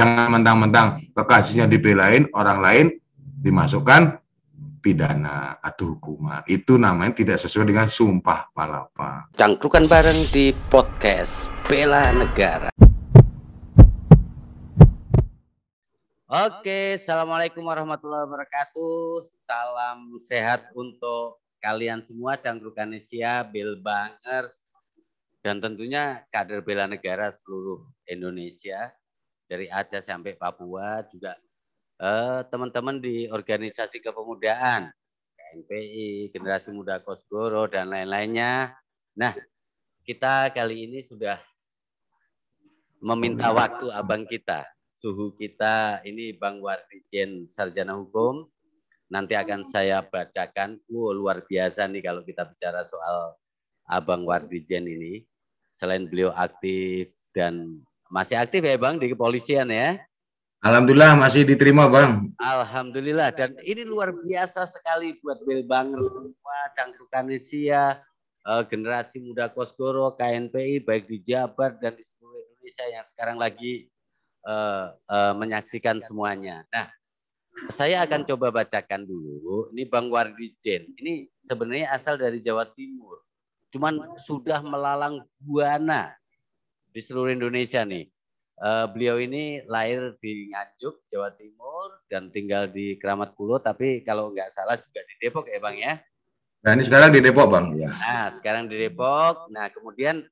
Jangan mentang-mentang kekasihnya dibelain, orang lain dimasukkan pidana atau hukuman. Itu namanya tidak sesuai dengan sumpah palapa. Cangkrukan bareng di podcast Bela Negara. Oke, Assalamualaikum warahmatullahi wabarakatuh. Salam sehat untuk kalian semua Cangkrukan Asia, Bangers dan tentunya kader bela negara seluruh Indonesia dari Aceh sampai Papua juga eh, teman-teman eh, di organisasi kepemudaan KNPI, Generasi Muda Kosgoro dan lain-lainnya. Nah, kita kali ini sudah meminta waktu abang kita, suhu kita ini Bang Wardijen Sarjana Hukum. Nanti akan saya bacakan. Wow, luar biasa nih kalau kita bicara soal Abang Wardijen ini. Selain beliau aktif dan masih aktif ya Bang di kepolisian ya? Alhamdulillah masih diterima Bang. Alhamdulillah dan ini luar biasa sekali buat bang semua, Cangkrukan Asia, eh, generasi muda Kosgoro, KNPI baik di Jabar dan di seluruh Indonesia yang sekarang lagi eh, eh, menyaksikan semuanya. Nah, saya akan coba bacakan dulu. Ini Bang Wardi Jen. Ini sebenarnya asal dari Jawa Timur. Cuman sudah melalang buana di seluruh Indonesia nih. Uh, beliau ini lahir di Nganjuk, Jawa Timur, dan tinggal di Keramat Kulo, tapi kalau nggak salah juga di Depok ya Bang ya? Nah ini sekarang di Depok Bang. ya. Nah sekarang di Depok, nah kemudian,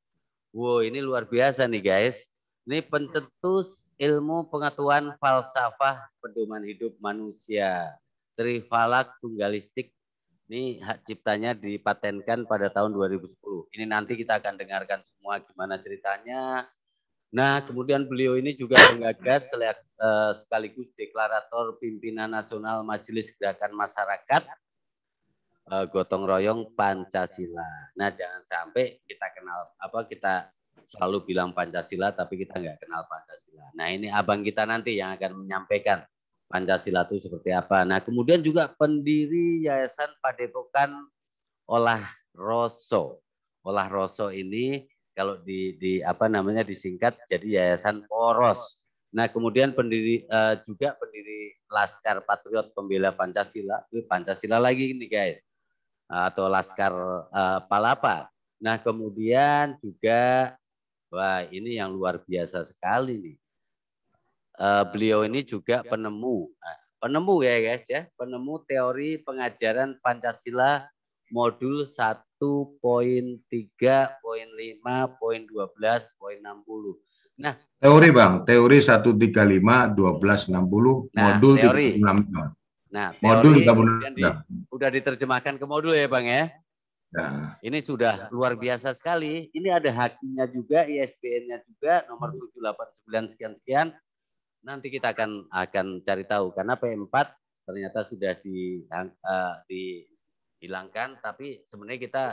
wow ini luar biasa nih guys. Ini pencetus ilmu pengetahuan falsafah pedoman hidup manusia. Trifalak Tunggalistik ini hak ciptanya dipatenkan pada tahun 2010. Ini nanti kita akan dengarkan semua gimana ceritanya. Nah, kemudian beliau ini juga menggagas eh, sekaligus deklarator pimpinan nasional Majelis Gerakan Masyarakat eh, gotong royong Pancasila. Nah, jangan sampai kita kenal apa kita selalu bilang Pancasila tapi kita nggak kenal Pancasila. Nah, ini abang kita nanti yang akan menyampaikan Pancasila itu seperti apa. Nah, kemudian juga pendiri Yayasan Padepokan Olah Roso. Olah Roso ini kalau di, di apa namanya disingkat jadi Yayasan Poros. Nah, kemudian pendiri uh, juga pendiri Laskar Patriot Pembela Pancasila, itu eh, Pancasila lagi ini guys, atau Laskar uh, Palapa. Nah, kemudian juga wah ini yang luar biasa sekali nih uh, beliau ini juga ya. penemu nah, penemu ya guys ya penemu teori pengajaran Pancasila modul poin poin poin poin tiga lima dua belas enam puluh. Nah, teori Bang, teori satu tiga lima dua belas enam puluh nah, modul teori. 36. Nah, modul sudah di, diterjemahkan ke modul ya Bang ya. Nah. Ini sudah ya. luar biasa sekali. Ini ada hakinya juga, ISBN-nya juga, nomor 789 sekian-sekian nanti kita akan akan cari tahu karena P4 ternyata sudah di, uh, dihilangkan tapi sebenarnya kita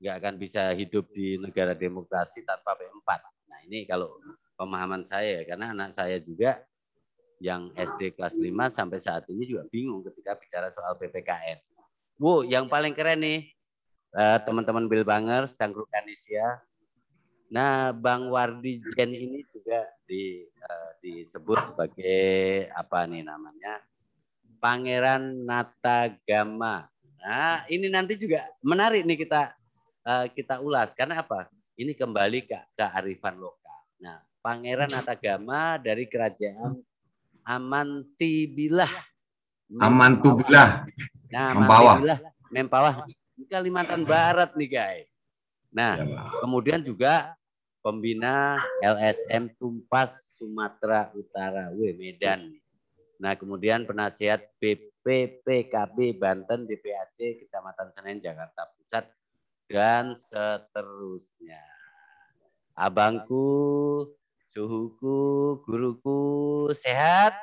nggak akan bisa hidup di negara demokrasi tanpa P4. Nah ini kalau pemahaman saya karena anak saya juga yang SD kelas 5 sampai saat ini juga bingung ketika bicara soal PPKN. Bu, yang paling keren nih eh, teman-teman uh, Bill Bangers, Cangkruk Kanisia. Nah, Bang Wardi Jen ini juga di, uh, disebut sebagai apa nih namanya Pangeran Natagama. Nah ini nanti juga menarik nih kita uh, kita ulas karena apa? Ini kembali ke kearifan lokal. Nah Pangeran Natagama dari kerajaan Amantibilah. Amantubilah. Nah, Mempawah. Amantibilah, Mempawah. Kalimantan Barat nih guys. Nah, iya, kemudian juga pembina LSM Tumpas Sumatera Utara, W Medan. Nah, kemudian penasihat BPPKB Banten DPAC Kecamatan Senen Jakarta Pusat dan seterusnya. Abangku, suhuku, guruku sehat?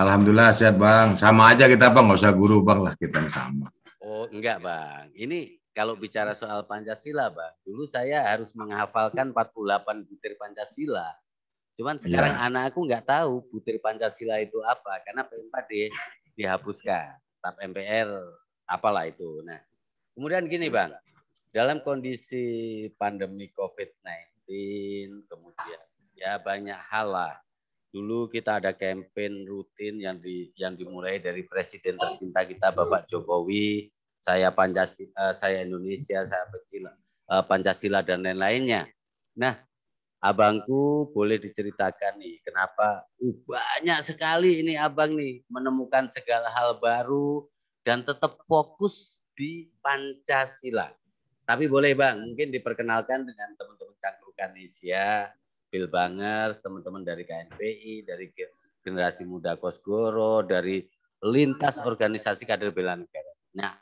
Alhamdulillah sehat, Bang. Sama aja kita, Bang. Nggak usah guru, Bang lah kita sama. Oh, enggak, Bang. Ini kalau bicara soal Pancasila, Pak, dulu saya harus menghafalkan 48 butir Pancasila. Cuman iya. sekarang ya. anak aku nggak tahu butir Pancasila itu apa karena P4D dihapuskan, tap MPR apalah itu. Nah, kemudian gini, iya. Bang. Dalam kondisi pandemi COVID-19 kemudian ya banyak hal lah. Dulu kita ada campaign rutin yang di yang dimulai dari presiden tercinta kita Bapak Jokowi saya Pancasila, eh, saya Indonesia, saya Pancasila, eh, Pancasila dan lain-lainnya. Nah, abangku boleh diceritakan nih kenapa uh, banyak sekali ini abang nih menemukan segala hal baru dan tetap fokus di Pancasila. Tapi boleh bang, mungkin diperkenalkan dengan teman-teman cangkrukan Indonesia, Bill Bangers, teman-teman dari KNPI, dari generasi muda Kosgoro, dari lintas organisasi kader bela negara. Nah,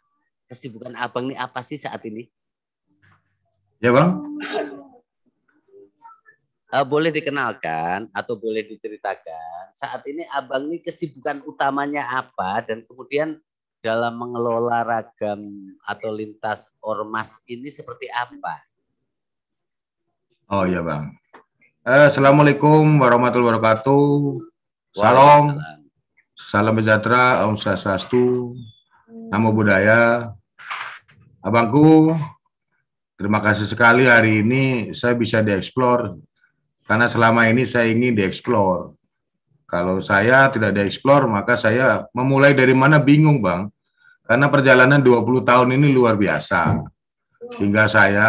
kesibukan abang nih apa sih saat ini? Ya bang. Uh, boleh dikenalkan atau boleh diceritakan saat ini abang ini kesibukan utamanya apa dan kemudian dalam mengelola ragam atau lintas ormas ini seperti apa? Oh ya bang. Uh, Assalamualaikum warahmatullahi wabarakatuh. Salam. Salam sejahtera, Om Swastiastu, Namo Buddhaya, Abangku, terima kasih sekali hari ini saya bisa dieksplor karena selama ini saya ingin dieksplor. Kalau saya tidak dieksplor, maka saya memulai dari mana bingung, Bang. Karena perjalanan 20 tahun ini luar biasa. Hingga saya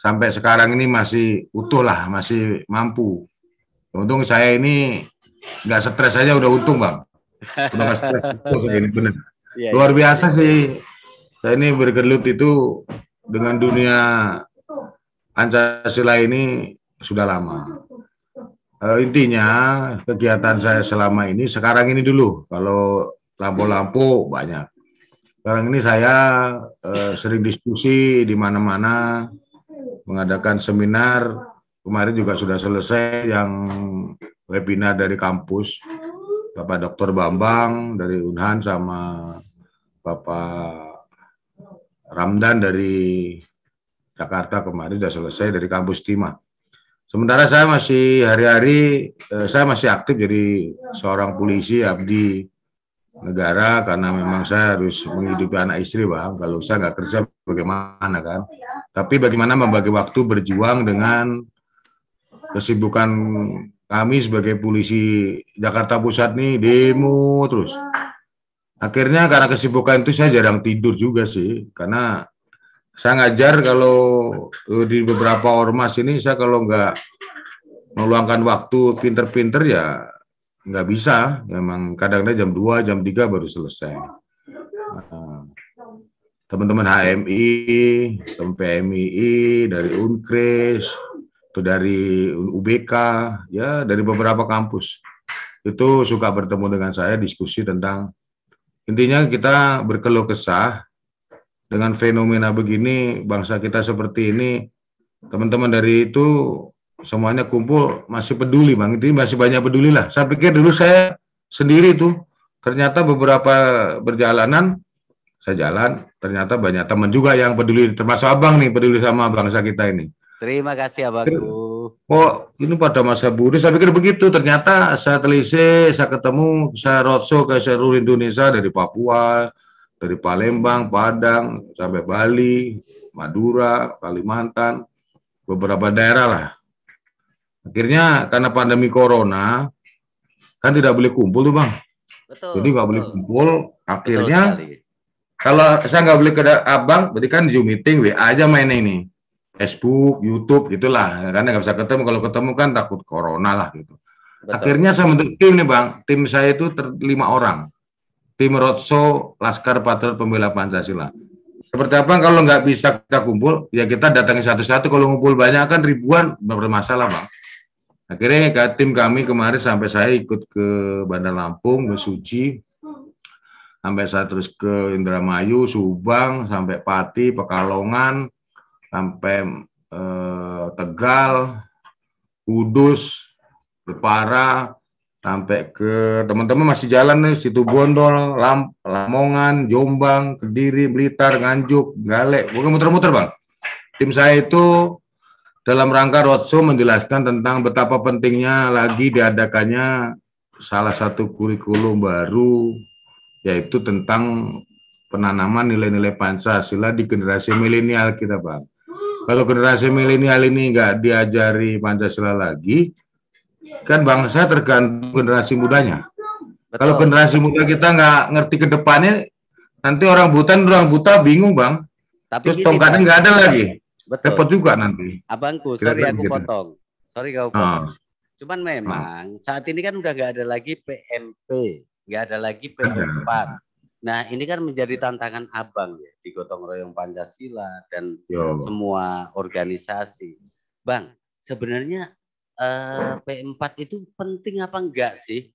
sampai sekarang ini masih utuh lah, masih mampu. Untung saya ini nggak stres aja udah untung, Bang. Udah nggak stres. Utuh, ini benar. Luar biasa sih saya ini bergelut itu dengan dunia Pancasila ini sudah lama. E, intinya kegiatan saya selama ini sekarang ini dulu kalau lampu-lampu banyak. Sekarang ini saya e, sering diskusi di mana-mana mengadakan seminar kemarin juga sudah selesai yang webinar dari kampus Bapak Dr. Bambang dari Unhan sama Bapak Ramdan dari Jakarta kemarin sudah selesai dari kampus Timah. Sementara saya masih hari-hari eh, saya masih aktif jadi seorang polisi abdi negara karena memang saya harus menghidupi anak istri bang. Kalau saya nggak kerja bagaimana kan? Tapi bagaimana membagi waktu berjuang dengan kesibukan kami sebagai polisi Jakarta Pusat nih demo terus akhirnya karena kesibukan itu saya jarang tidur juga sih karena saya ngajar kalau eh, di beberapa ormas ini saya kalau nggak meluangkan waktu pinter-pinter ya nggak bisa memang kadang-kadang jam 2 jam 3 baru selesai nah, teman-teman HMI teman PMII dari Unkris, itu dari UBK ya dari beberapa kampus itu suka bertemu dengan saya diskusi tentang Intinya kita berkeluh kesah dengan fenomena begini, bangsa kita seperti ini. Teman-teman dari itu semuanya kumpul masih peduli Bang. Ini masih banyak peduli lah. Saya pikir dulu saya sendiri itu ternyata beberapa berjalanan saya jalan ternyata banyak teman juga yang peduli termasuk abang nih peduli sama bangsa kita ini terima kasih abangku Oh, ini pada masa buruh saya pikir begitu. Ternyata saya telisik, saya ketemu, saya rotso ke seluruh Indonesia dari Papua, dari Palembang, Padang, sampai Bali, Madura, Kalimantan, beberapa daerah lah. Akhirnya karena pandemi corona, kan tidak boleh kumpul tuh bang. Betul. Jadi nggak boleh kumpul. Akhirnya kalau saya nggak boleh ke abang, berarti kan Zoom meeting, WA aja main ini. Facebook, YouTube gitulah, karena nggak bisa ketemu. Kalau ketemu kan takut corona lah gitu. Betul. Akhirnya saya bentuk tim nih bang, tim saya itu ter- lima orang, tim Rotso Laskar Patriot Pembela Pancasila. Seperti apa kalau nggak bisa kita kumpul, ya kita datangi satu-satu. Kalau ngumpul banyak kan ribuan bermasalah bang. Akhirnya ke tim kami kemarin sampai saya ikut ke Bandar Lampung, ke Suci, sampai saya terus ke Indramayu, Subang, sampai Pati, Pekalongan, sampai eh, Tegal, Kudus, berparah sampai ke teman-teman masih jalan nih situ Bondol, Lam, Lamongan, Jombang, Kediri, Blitar, Nganjuk, Galek, bukan muter-muter bang. Tim saya itu dalam rangka roadshow menjelaskan tentang betapa pentingnya lagi diadakannya salah satu kurikulum baru yaitu tentang penanaman nilai-nilai Pancasila di generasi milenial kita bang. Kalau generasi milenial ini nggak diajari Pancasila lagi, kan bangsa tergantung generasi mudanya. Betul. Kalau generasi muda kita nggak ngerti ke depannya, nanti orang buta orang buta bingung bang. Tapi Terus tongkatnya nggak ada lagi. Betul. juga nanti. Abangku, Kira -kira sorry aku potong. Sorry kau ah. potong. Oh. Cuman memang oh. saat ini kan udah nggak ada lagi PMP, nggak ada lagi PM4. Nah, ini kan menjadi tantangan abang ya di gotong royong Pancasila dan ya semua organisasi. Bang, sebenarnya eh, P4 itu penting apa enggak sih?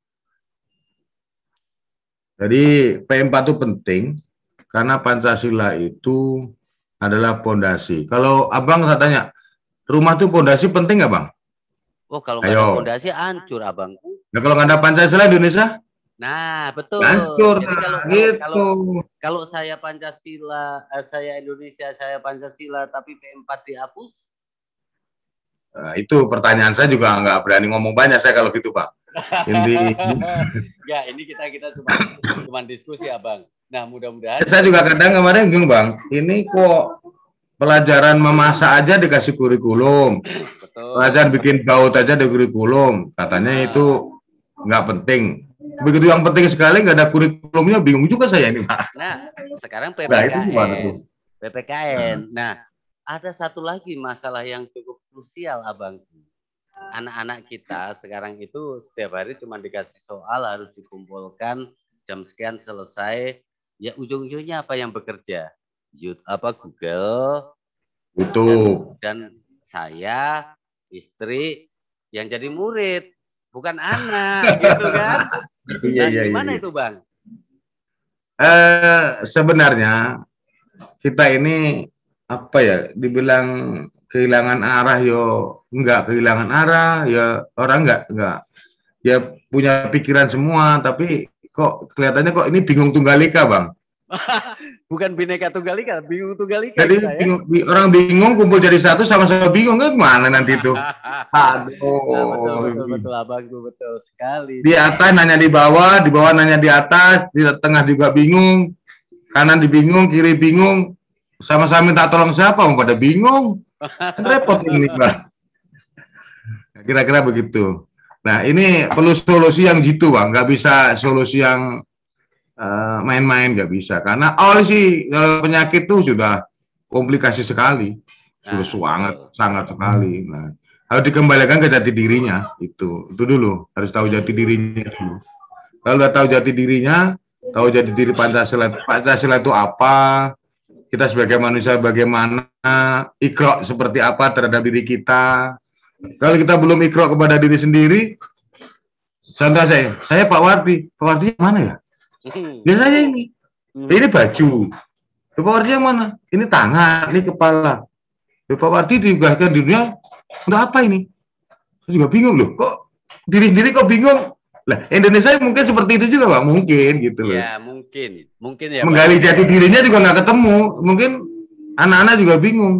Jadi P4 itu penting karena Pancasila itu adalah pondasi. Kalau abang saya tanya, rumah itu pondasi penting nggak bang? Oh kalau enggak ada pondasi hancur abang. Nah, kalau nggak ada Pancasila Indonesia Nah, betul. Hancur, Jadi kalau, gitu. kalau kalau saya Pancasila, eh, saya Indonesia, saya Pancasila, tapi P4 dihapus? Nah, itu pertanyaan saya juga nggak berani ngomong banyak saya kalau gitu, Pak. ini ya, ini kita kita cuma cuma diskusi, Abang. Ya, nah, mudah-mudahan Saya juga kadang kemarin bingung, Bang. Ini kok pelajaran memasak aja dikasih kurikulum. Betul. Pelajaran bikin baut aja di kurikulum. Katanya nah. itu nggak penting begitu yang penting sekali nggak ada kurikulumnya bingung juga saya ini pak. Nah sekarang PPKN, nah, PPKN. Nah. nah. ada satu lagi masalah yang cukup krusial abangku. Anak-anak kita sekarang itu setiap hari cuma dikasih soal harus dikumpulkan jam sekian selesai. Ya ujung-ujungnya apa yang bekerja? YouTube apa Google, YouTube dan, dan saya istri yang jadi murid bukan anak gitu kan Iya, nah, iya, iya, gimana iya. itu bang? Eh, sebenarnya kita ini apa ya? Dibilang kehilangan arah yo nggak kehilangan arah ya orang nggak nggak ya punya pikiran semua tapi kok kelihatannya kok ini bingung tunggalika bang bukan bineka tunggal ika, bingung tunggal ika. Jadi ya? bingung, orang bingung kumpul jadi satu sama-sama bingung kan mana nanti itu? Aduh. Nah, betul, betul, betul, betul sekali. Di atas nanya di bawah, di bawah nanya di atas, di tengah juga bingung, kanan dibingung, kiri bingung, sama-sama minta tolong siapa? Mau pada bingung, kan repot ini bang. Kira-kira begitu. Nah ini perlu solusi yang jitu, bang, nggak bisa solusi yang Eh, main-main nggak bisa karena awal sih kalau penyakit tuh sudah komplikasi sekali sudah nah, sangat sangat sekali nah harus dikembalikan ke jati dirinya itu itu dulu harus tahu jati hmm. dirinya dulu kalau udah tahu jati dirinya tahu jati diri pancasila pancasila itu apa kita sebagai manusia bagaimana ikro seperti apa terhadap diri kita kalau kita belum ikro kepada diri sendiri contoh saya saya Pak Warti Pak Warti mana ya Lihat hmm. aja ini. Hmm. Ini baju. Bapak Wardi yang mana? Ini tangan, ini kepala. Bapak Wardi diunggahkan di dunia untuk apa ini? Saya juga bingung loh. Kok diri sendiri kok bingung? Lah, Indonesia mungkin seperti itu juga, Pak. Mungkin gitu loh. Ya, mungkin. Mungkin ya. Menggali Pak. jati dirinya juga nggak ketemu. Mungkin anak-anak juga bingung.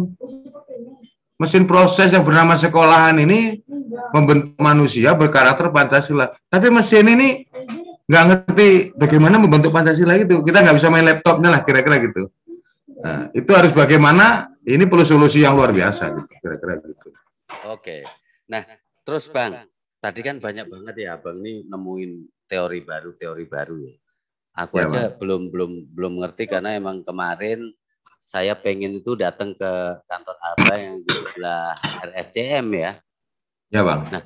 Mesin proses yang bernama sekolahan ini membentuk manusia berkarakter Pancasila. Tapi mesin ini nggak ngerti bagaimana membentuk Pancasila itu. Kita nggak bisa main laptopnya lah kira-kira gitu. Nah, itu harus bagaimana? Ini perlu solusi yang luar biasa gitu kira-kira gitu. Oke. Nah, terus Bang, tadi kan banyak banget ya Bang ini nemuin teori baru, teori baru ya. Aku ya, aja bang. belum belum belum ngerti karena emang kemarin saya pengen itu datang ke kantor apa yang di sebelah RSCM ya. Ya, Bang. Nah,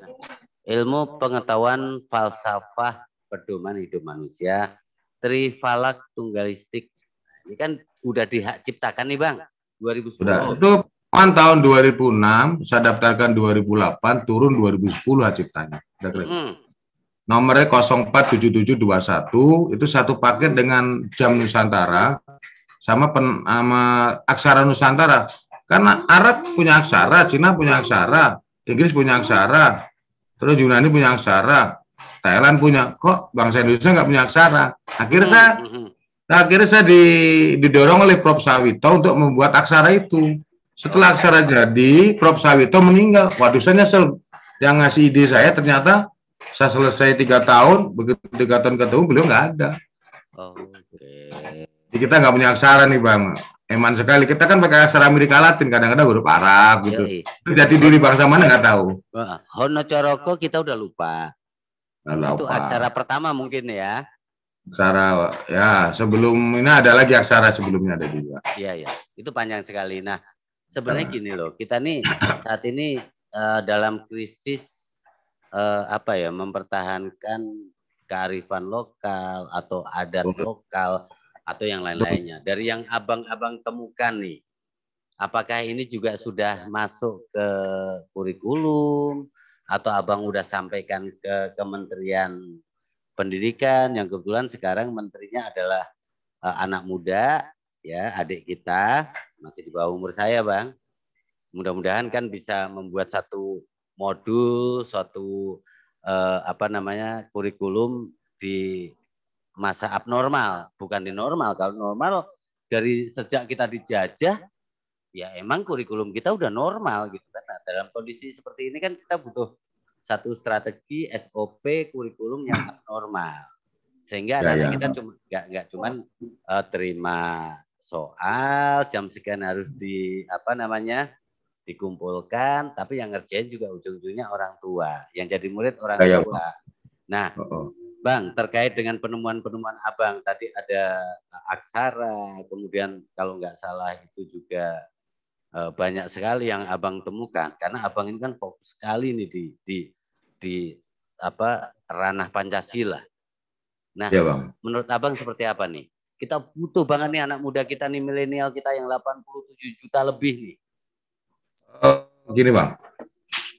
ilmu pengetahuan falsafah pedoman hidup manusia trifalak tunggalistik nah, Ini kan udah dihak ciptakan nih Bang, 2010. Udah, itu kan tahun 2006, saya daftarkan 2008, turun 2010 hak ciptanya. Mm -hmm. Nomornya 047721, itu satu paket dengan jam Nusantara, sama, pen, sama aksara Nusantara. Karena Arab punya aksara, Cina punya aksara, Inggris punya aksara, terus Yunani punya aksara, Thailand punya kok bangsa Indonesia nggak punya aksara akhirnya hmm, saya hmm. Nah, akhirnya saya didorong oleh Prof Sawito untuk membuat aksara itu setelah aksara jadi Prof Sawito meninggal waduh saya nyesel yang ngasih ide saya ternyata saya selesai tiga tahun begitu tiga tahun ketemu beliau nggak ada okay. Jadi kita nggak punya aksara nih bang eman sekali. Kita kan pakai aksara Amerika Latin, kadang-kadang huruf Arab gitu. Yoi. Jadi diri bangsa mana nggak tahu. Hono coroko kita udah lupa. Lalu Itu apa? aksara pertama mungkin ya. Aksara ya sebelum ini ada lagi aksara sebelumnya ada juga. Iya ya, itu panjang sekali. Nah sebenarnya nah. gini loh, kita nih saat ini uh, dalam krisis uh, apa ya mempertahankan kearifan lokal atau adat lokal atau yang lain-lainnya. Dari yang abang-abang temukan nih, apakah ini juga sudah masuk ke kurikulum atau abang udah sampaikan ke Kementerian Pendidikan yang kebetulan sekarang menterinya adalah uh, anak muda ya adik kita masih di bawah umur saya bang mudah-mudahan kan bisa membuat satu modul suatu uh, eh, apa namanya kurikulum di masa abnormal bukan di normal kalau normal dari sejak kita dijajah ya emang kurikulum kita udah normal gitu kan. Nah, dalam kondisi seperti ini kan kita butuh satu strategi SOP kurikulum yang normal sehingga ya, ya. kita cuma nggak nggak cuman uh, terima soal jam sekian harus di apa namanya dikumpulkan tapi yang ngerjain juga ujung-ujungnya orang tua yang jadi murid orang ya, ya tua. Nah, oh, oh. Bang, terkait dengan penemuan-penemuan Abang tadi ada eh, aksara, kemudian kalau nggak salah itu juga Eh, banyak sekali yang abang temukan karena abang ini kan fokus sekali nih di di di apa ranah pancasila. Nah, ya, bang. menurut abang seperti apa nih? Kita butuh banget nih anak muda kita nih milenial kita yang 87 juta lebih nih. Eh, gini bang,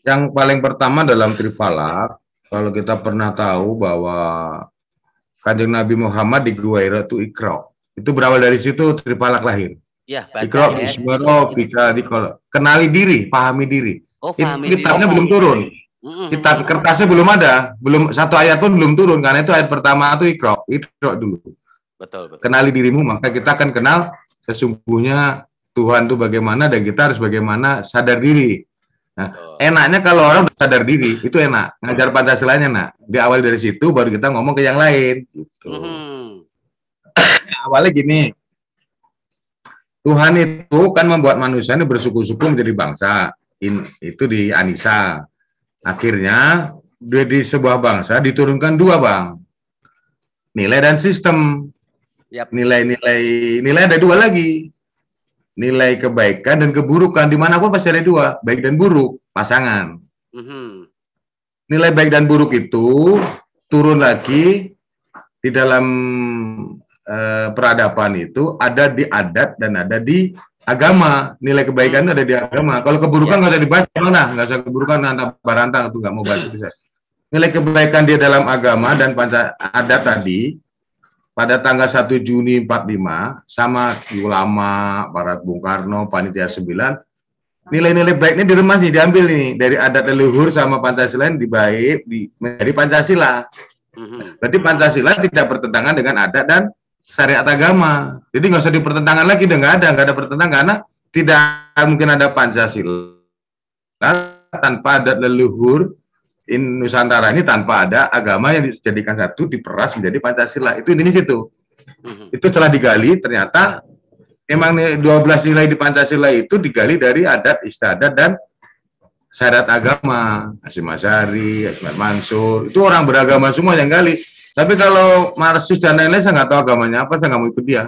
yang paling pertama dalam trivala kalau kita pernah tahu bahwa kanjeng Nabi Muhammad di gua itu ikro. Itu berawal dari situ trivala lahir. Ya, baca Ikro, ya. di ya. Dikolo. Kenali diri, pahami diri. Oh, pahami kitabnya diri. belum turun. mm Kitab kertasnya belum ada, belum satu ayat pun belum turun karena itu ayat pertama itu ikro, ikro dulu. Betul, betul. Kenali dirimu, maka kita akan kenal sesungguhnya Tuhan itu bagaimana dan kita harus bagaimana sadar diri. Nah, betul. enaknya kalau orang sadar diri itu enak. Ngajar Pancasilanya nak. awal dari situ baru kita ngomong ke yang lain gitu. Mm-hmm. awalnya gini, Tuhan itu kan membuat manusia ini bersuku-suku menjadi bangsa. In, itu di Anisa. Akhirnya di sebuah bangsa diturunkan dua bang, nilai dan sistem. Nilai-nilai yep. nilai ada dua lagi, nilai kebaikan dan keburukan dimanapun pasti ada dua, baik dan buruk pasangan. Mm-hmm. Nilai baik dan buruk itu turun lagi di dalam eh, peradaban itu ada di adat dan ada di agama. Nilai kebaikan ada di agama. Kalau keburukan ya. nggak ya. ada dibaca, mana nggak usah keburukan barantang itu nggak mau baca bisa. Nilai kebaikan dia dalam agama dan panca adat tadi pada tanggal 1 Juni 45 sama ulama, para Bung Karno, panitia 9 nilai-nilai baiknya di rumah nih diambil nih dari adat leluhur sama Pancasila yang dibaik di, menjadi Pancasila. Mm-hmm. Berarti Pancasila tidak bertentangan dengan adat dan syariat agama. Jadi nggak usah dipertentangan lagi, udah nggak ada, nggak ada pertentangan karena tidak mungkin ada Pancasila tanpa ada leluhur in Nusantara ini tanpa ada agama yang dijadikan satu diperas menjadi Pancasila. Itu ini situ. Mhm. Itu telah digali ternyata emang 12 nilai di Pancasila itu digali dari adat istiadat dan syariat agama. Hasim Asyari, Asmat Mansur, itu orang beragama semua yang gali tapi kalau Marsus dan lain-lain saya nggak tahu agamanya apa, saya nggak mau ikut dia.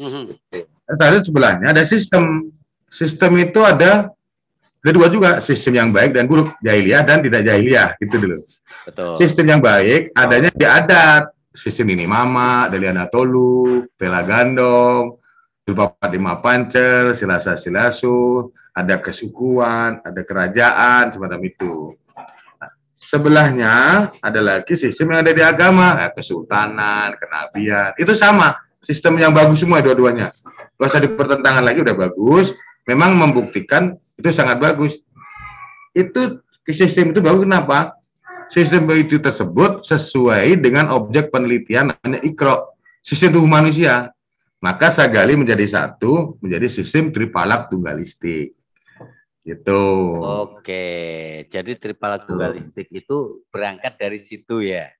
Mm-hmm. Tadi sebelahnya ada sistem. Sistem itu ada dua juga sistem yang baik dan buruk jahiliyah dan tidak jahiliyah gitu dulu. Betul. Sistem yang baik adanya di adat sistem ini mama, Deliana Tolu, Pela Gandong, Dupa Lima Pancer, Silasa Silasu, ada kesukuan, ada kerajaan semacam itu. Sebelahnya ada lagi sistem yang ada di agama, eh, kesultanan, kenabian. Itu sama, sistem yang bagus semua dua-duanya. Gak usah dipertentangan lagi, udah bagus. Memang membuktikan itu sangat bagus. Itu sistem itu bagus kenapa? Sistem itu tersebut sesuai dengan objek penelitian namanya ikro, sistem tubuh manusia. Maka sagali menjadi satu, menjadi sistem tripalak tunggalistik. Gitu. Oke, jadi tripala tunggalistik gitu. hmm. itu berangkat dari situ ya.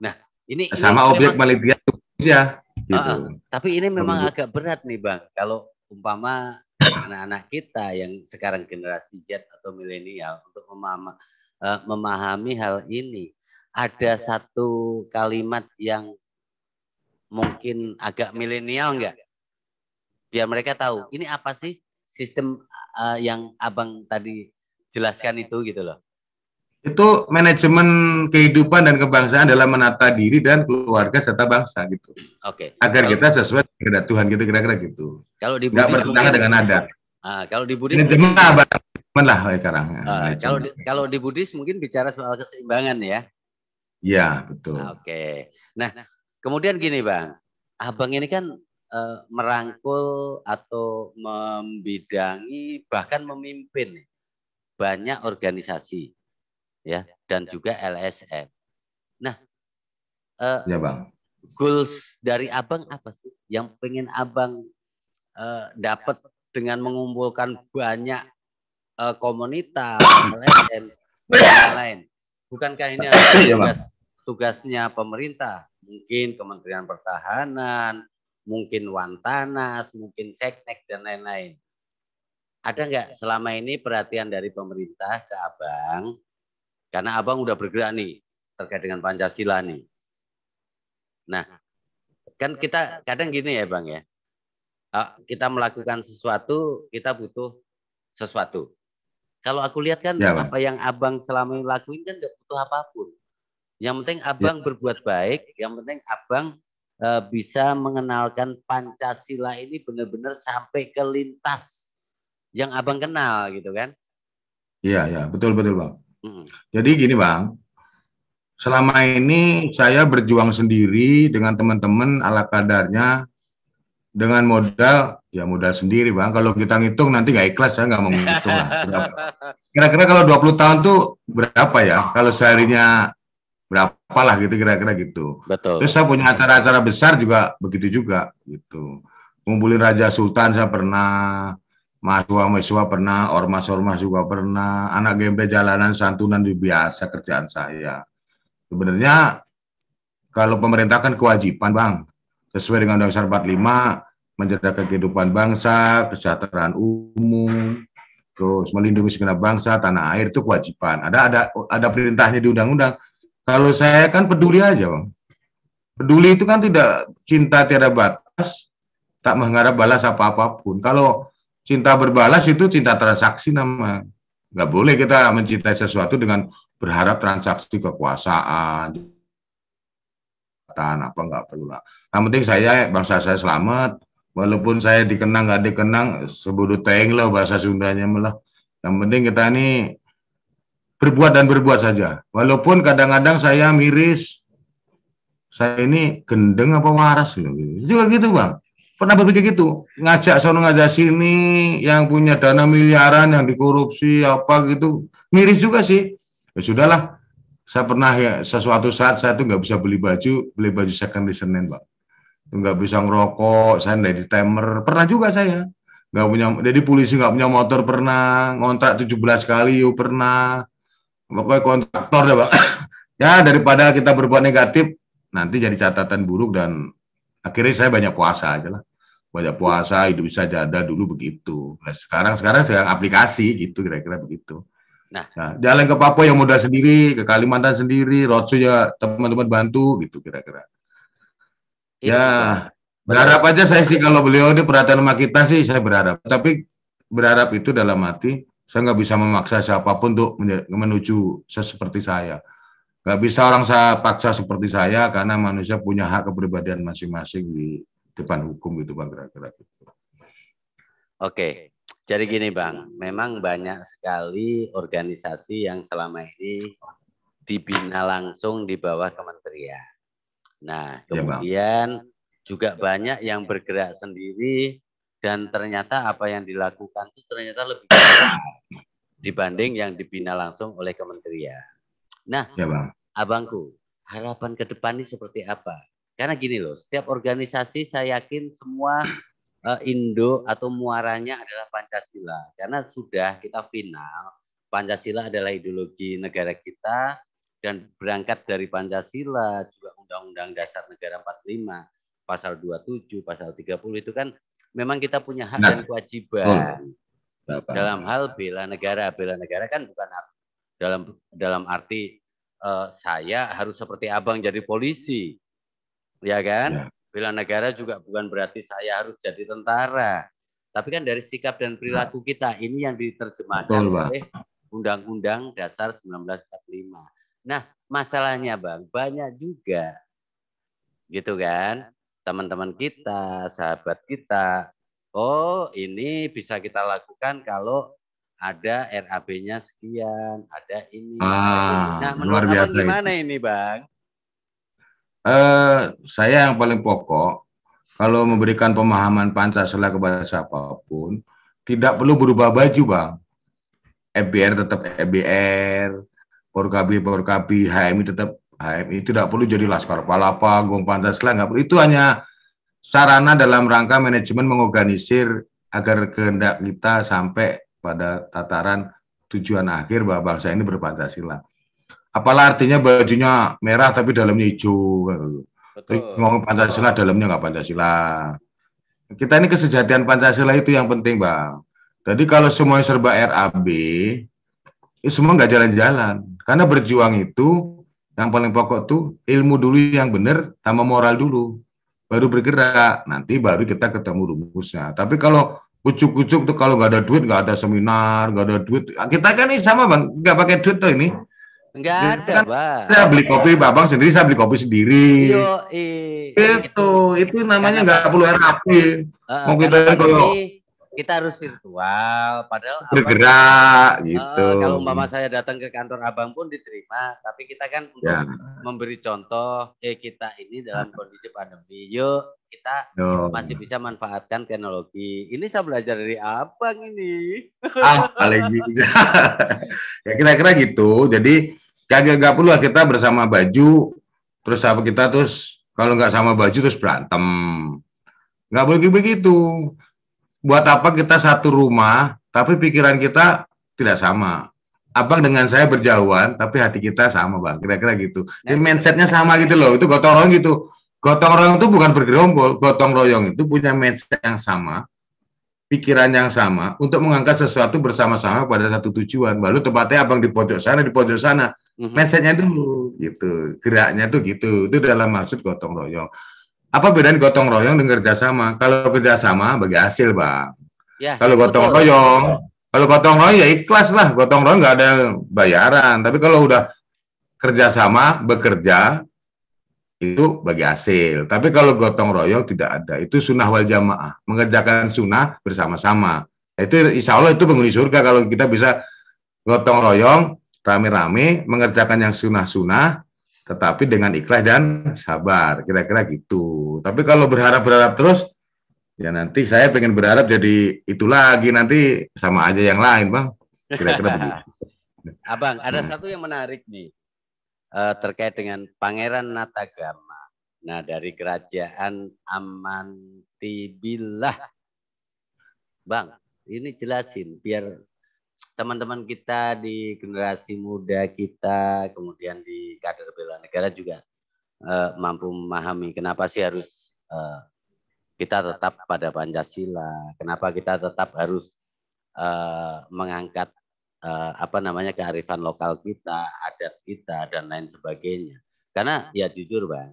Nah, ini sama ini objek memang, malibia ya. Gitu. Uh, tapi ini memang Menurut. agak berat nih bang. Kalau umpama anak-anak kita yang sekarang generasi Z atau milenial untuk memahami, eh, memahami hal ini, ada satu kalimat yang mungkin agak milenial nggak? Biar mereka tahu ini apa sih sistem uh, yang abang tadi jelaskan iya. itu gitu loh? Itu manajemen kehidupan dan kebangsaan dalam menata diri dan keluarga serta bangsa gitu. Oke. Okay. Agar okay. kita sesuai dengan Tuhan gitu kira-kira gitu. Kalau di Nggak bertentangan dengan nada Ah, kalau di Budi ini lah, lah ya sekarang. Ah, kalau di, kalau di Budis mungkin bicara soal keseimbangan ya. Iya, betul. Nah, Oke. Okay. Nah, kemudian gini, Bang. Abang ini kan eh, merangkul atau membidangi bahkan memimpin banyak organisasi ya dan juga LSM. Nah, eh, ya bang. Goals dari abang apa sih? Yang pengen abang eh, dapat dengan mengumpulkan banyak eh, komunitas LSM dan lain. lain Bukankah ini iya, tugas tugasnya pemerintah? Mungkin Kementerian Pertahanan, mungkin Wantanas, mungkin Seknek, dan lain-lain. Ada nggak iya. selama ini perhatian dari pemerintah ke Abang? Karena Abang udah bergerak nih terkait dengan Pancasila nih. Nah, nah kan kita kadang gini ya Bang ya, kita melakukan sesuatu, kita butuh sesuatu. Kalau aku lihat kan ya, apa yang abang selama ini lakuin kan nggak butuh apapun. Yang penting ya. abang ya. berbuat baik, yang penting abang Eh, bisa mengenalkan Pancasila ini benar-benar sampai ke lintas yang abang kenal gitu kan? Iya, ya betul betul bang. Hmm. Jadi gini bang, selama ini saya berjuang sendiri dengan teman-teman ala kadarnya dengan modal ya modal sendiri bang kalau kita ngitung nanti nggak ikhlas saya nggak mau ngitung lah kira-kira kalau 20 tahun tuh berapa ya kalau seharinya berapa lah gitu kira-kira gitu. Betul. Terus saya punya acara-acara besar juga begitu juga gitu. Ngumpulin Raja Sultan saya pernah, mahasiswa-mahasiswa pernah, ormas-ormas juga pernah, anak gembe jalanan santunan di biasa kerjaan saya. Sebenarnya kalau pemerintah kan kewajiban bang, sesuai dengan dasar 45 menjaga kehidupan bangsa, kesejahteraan umum, terus melindungi segala bangsa, tanah air itu kewajiban. Ada ada ada perintahnya di undang-undang kalau saya kan peduli aja, Bang. Peduli itu kan tidak cinta tiada batas, tak mengharap balas apa-apapun. Kalau cinta berbalas itu cinta transaksi nama. Gak boleh kita mencintai sesuatu dengan berharap transaksi kekuasaan, apa nggak perlu lah. Yang penting saya bangsa saya selamat, walaupun saya dikenang nggak dikenang, sebudut teng lah bahasa Sundanya malah. Yang penting kita ini berbuat dan berbuat saja. Walaupun kadang-kadang saya miris, saya ini gendeng apa waras ya, gitu. Juga gitu bang. Pernah berpikir gitu, ngajak sana ngajak sini, yang punya dana miliaran, yang dikorupsi, apa gitu. Miris juga sih. Ya sudahlah, saya pernah ya sesuatu saat saya tuh nggak bisa beli baju, beli baju second di Senin bang. Nggak bisa ngerokok, saya dari timer. Pernah juga saya. Nggak punya, jadi polisi nggak punya motor pernah, ngontrak 17 kali yuk pernah pokoknya kontraktor ya pak ya daripada kita berbuat negatif nanti jadi catatan buruk dan akhirnya saya banyak puasa aja lah banyak puasa itu bisa jadah dulu begitu nah, sekarang sekarang saya aplikasi gitu kira-kira begitu nah. nah jalan ke Papua yang mudah sendiri ke Kalimantan sendiri roadshow ya teman-teman bantu gitu kira-kira ya berharap aja saya sih kalau beliau ini perhatian sama kita sih saya berharap tapi berharap itu dalam hati saya nggak bisa memaksa siapapun untuk menuju seperti saya. Nggak bisa orang saya paksa seperti saya karena manusia punya hak kepribadian masing-masing di depan hukum gitu bang kira-kira gitu. Oke, jadi gini bang, memang banyak sekali organisasi yang selama ini dibina langsung di bawah kementerian. Nah, iya, kemudian ya, juga banyak yang bergerak sendiri dan ternyata apa yang dilakukan itu ternyata lebih dibanding yang dibina langsung oleh kementerian. Nah, ya, bang. abangku, harapan ke depan ini seperti apa? Karena gini loh, setiap organisasi saya yakin semua uh, Indo atau muaranya adalah Pancasila. Karena sudah kita final, Pancasila adalah ideologi negara kita dan berangkat dari Pancasila juga Undang-Undang Dasar Negara 45, pasal 27, pasal 30 itu kan memang kita punya hak nah. dan kewajiban oh. dalam hal bela negara. Bela negara kan bukan dalam dalam arti uh, saya harus seperti abang jadi polisi, ya kan? Ya. Bela negara juga bukan berarti saya harus jadi tentara. Tapi kan dari sikap dan perilaku nah. kita ini yang diterjemahkan oleh Undang-Undang Dasar 1945. Nah, masalahnya Bang, banyak juga gitu kan teman-teman kita, sahabat kita. Oh, ini bisa kita lakukan kalau ada RAB-nya sekian, ada ini. Ah, nah, menurut luar biasa abang gimana itu. ini, Bang? Eh, saya yang paling pokok kalau memberikan pemahaman Pancasila kepada siapapun, tidak perlu berubah baju, Bang. MBR tetap FBR, Porkabi Porkabi, HMI tetap HMI tidak perlu jadi Laskar Palapa, Gong Pancasila, nggak perlu. Itu hanya sarana dalam rangka manajemen mengorganisir agar kehendak kita sampai pada tataran tujuan akhir bahwa bangsa ini berpancasila. Apalah artinya bajunya merah tapi dalamnya hijau. Gitu. Betul. Ngomong Pancasila dalamnya nggak Pancasila. Kita ini kesejatian Pancasila itu yang penting, Bang. Jadi kalau semuanya serba RAB, ya semua nggak jalan-jalan. Karena berjuang itu yang paling pokok tuh ilmu dulu yang benar sama moral dulu. Baru bergerak, nanti baru kita ketemu rumusnya. Tapi kalau ujuk-ujuk tuh kalau nggak ada duit, nggak ada seminar, nggak ada duit. Kita kan ini sama bang, nggak pakai duit tuh ini. nggak ada, kan, Bang. Saya beli kopi Babang sendiri, saya beli kopi sendiri. Yo, i, itu, itu namanya nggak perlu rapi Uh, Mau kita kalau kita harus virtual padahal bergerak abang, eh, gitu uh, kalau mama saya datang ke kantor abang pun diterima tapi kita kan ya. memberi contoh eh kita ini dalam kondisi pandemi yuk kita oh. masih bisa manfaatkan teknologi ini saya belajar dari abang ini ah paling bisa ya kira-kira gitu jadi kagak gak perlu kita bersama baju terus apa kita terus kalau nggak sama baju terus berantem nggak boleh begitu buat apa kita satu rumah tapi pikiran kita tidak sama. Abang dengan saya berjauhan tapi hati kita sama, Bang. Kira-kira gitu. Jadi nah, mindsetnya iya. sama gitu loh. Itu gotong royong gitu. Gotong royong itu bukan bergerombol, gotong royong itu punya mindset yang sama, pikiran yang sama untuk mengangkat sesuatu bersama-sama pada satu tujuan. Baru tempatnya Abang di pojok sana, di pojok sana. Mhm. Mindsetnya dulu gitu. Geraknya tuh gitu. Itu dalam maksud gotong royong apa bedanya gotong royong dengan kerjasama? Kalau kerjasama bagi hasil, bang. Ya, kalau gotong betul. royong, kalau gotong royong ya ikhlas lah. Gotong royong nggak ada bayaran. Tapi kalau udah kerjasama bekerja itu bagi hasil. Tapi kalau gotong royong tidak ada. Itu sunnah wal jamaah. Mengerjakan sunnah bersama-sama. Itu insya Allah itu penghuni surga kalau kita bisa gotong royong rame-rame mengerjakan yang sunnah-sunnah tetapi dengan ikhlas dan sabar. Kira-kira gitu. Tapi kalau berharap-berharap terus, ya nanti saya pengen berharap jadi itu lagi nanti sama aja yang lain, bang. Kira-kira begitu. Abang, ada hmm. satu yang menarik nih uh, terkait dengan Pangeran Natagama. Nah, dari kerajaan Amantibillah. Bang, ini jelasin biar teman-teman kita di generasi muda kita, kemudian di kader bela negara juga uh, mampu memahami kenapa sih harus uh, kita tetap pada Pancasila, kenapa kita tetap harus uh, mengangkat uh, apa namanya kearifan lokal kita, adat kita dan lain sebagainya. Karena ya jujur bang,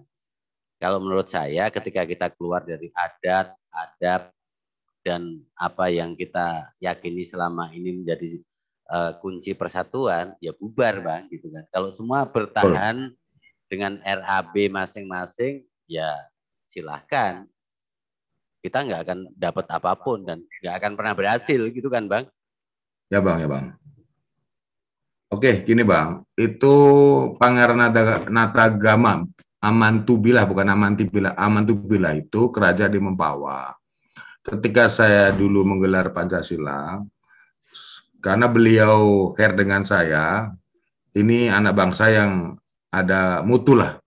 kalau menurut saya ketika kita keluar dari adat, adab dan apa yang kita yakini selama ini menjadi uh, kunci persatuan ya bubar bang gitu kan kalau semua bertahan dengan RAB masing-masing ya silahkan kita nggak akan dapat apapun dan nggak akan pernah berhasil gitu kan bang ya bang ya bang Oke, gini Bang, itu Pangeran Natagama Amantubila bukan Amantibila, Amantubila itu kerajaan di Mempawa. Ketika saya dulu menggelar Pancasila, karena beliau care dengan saya, ini anak bangsa yang ada mutu lah.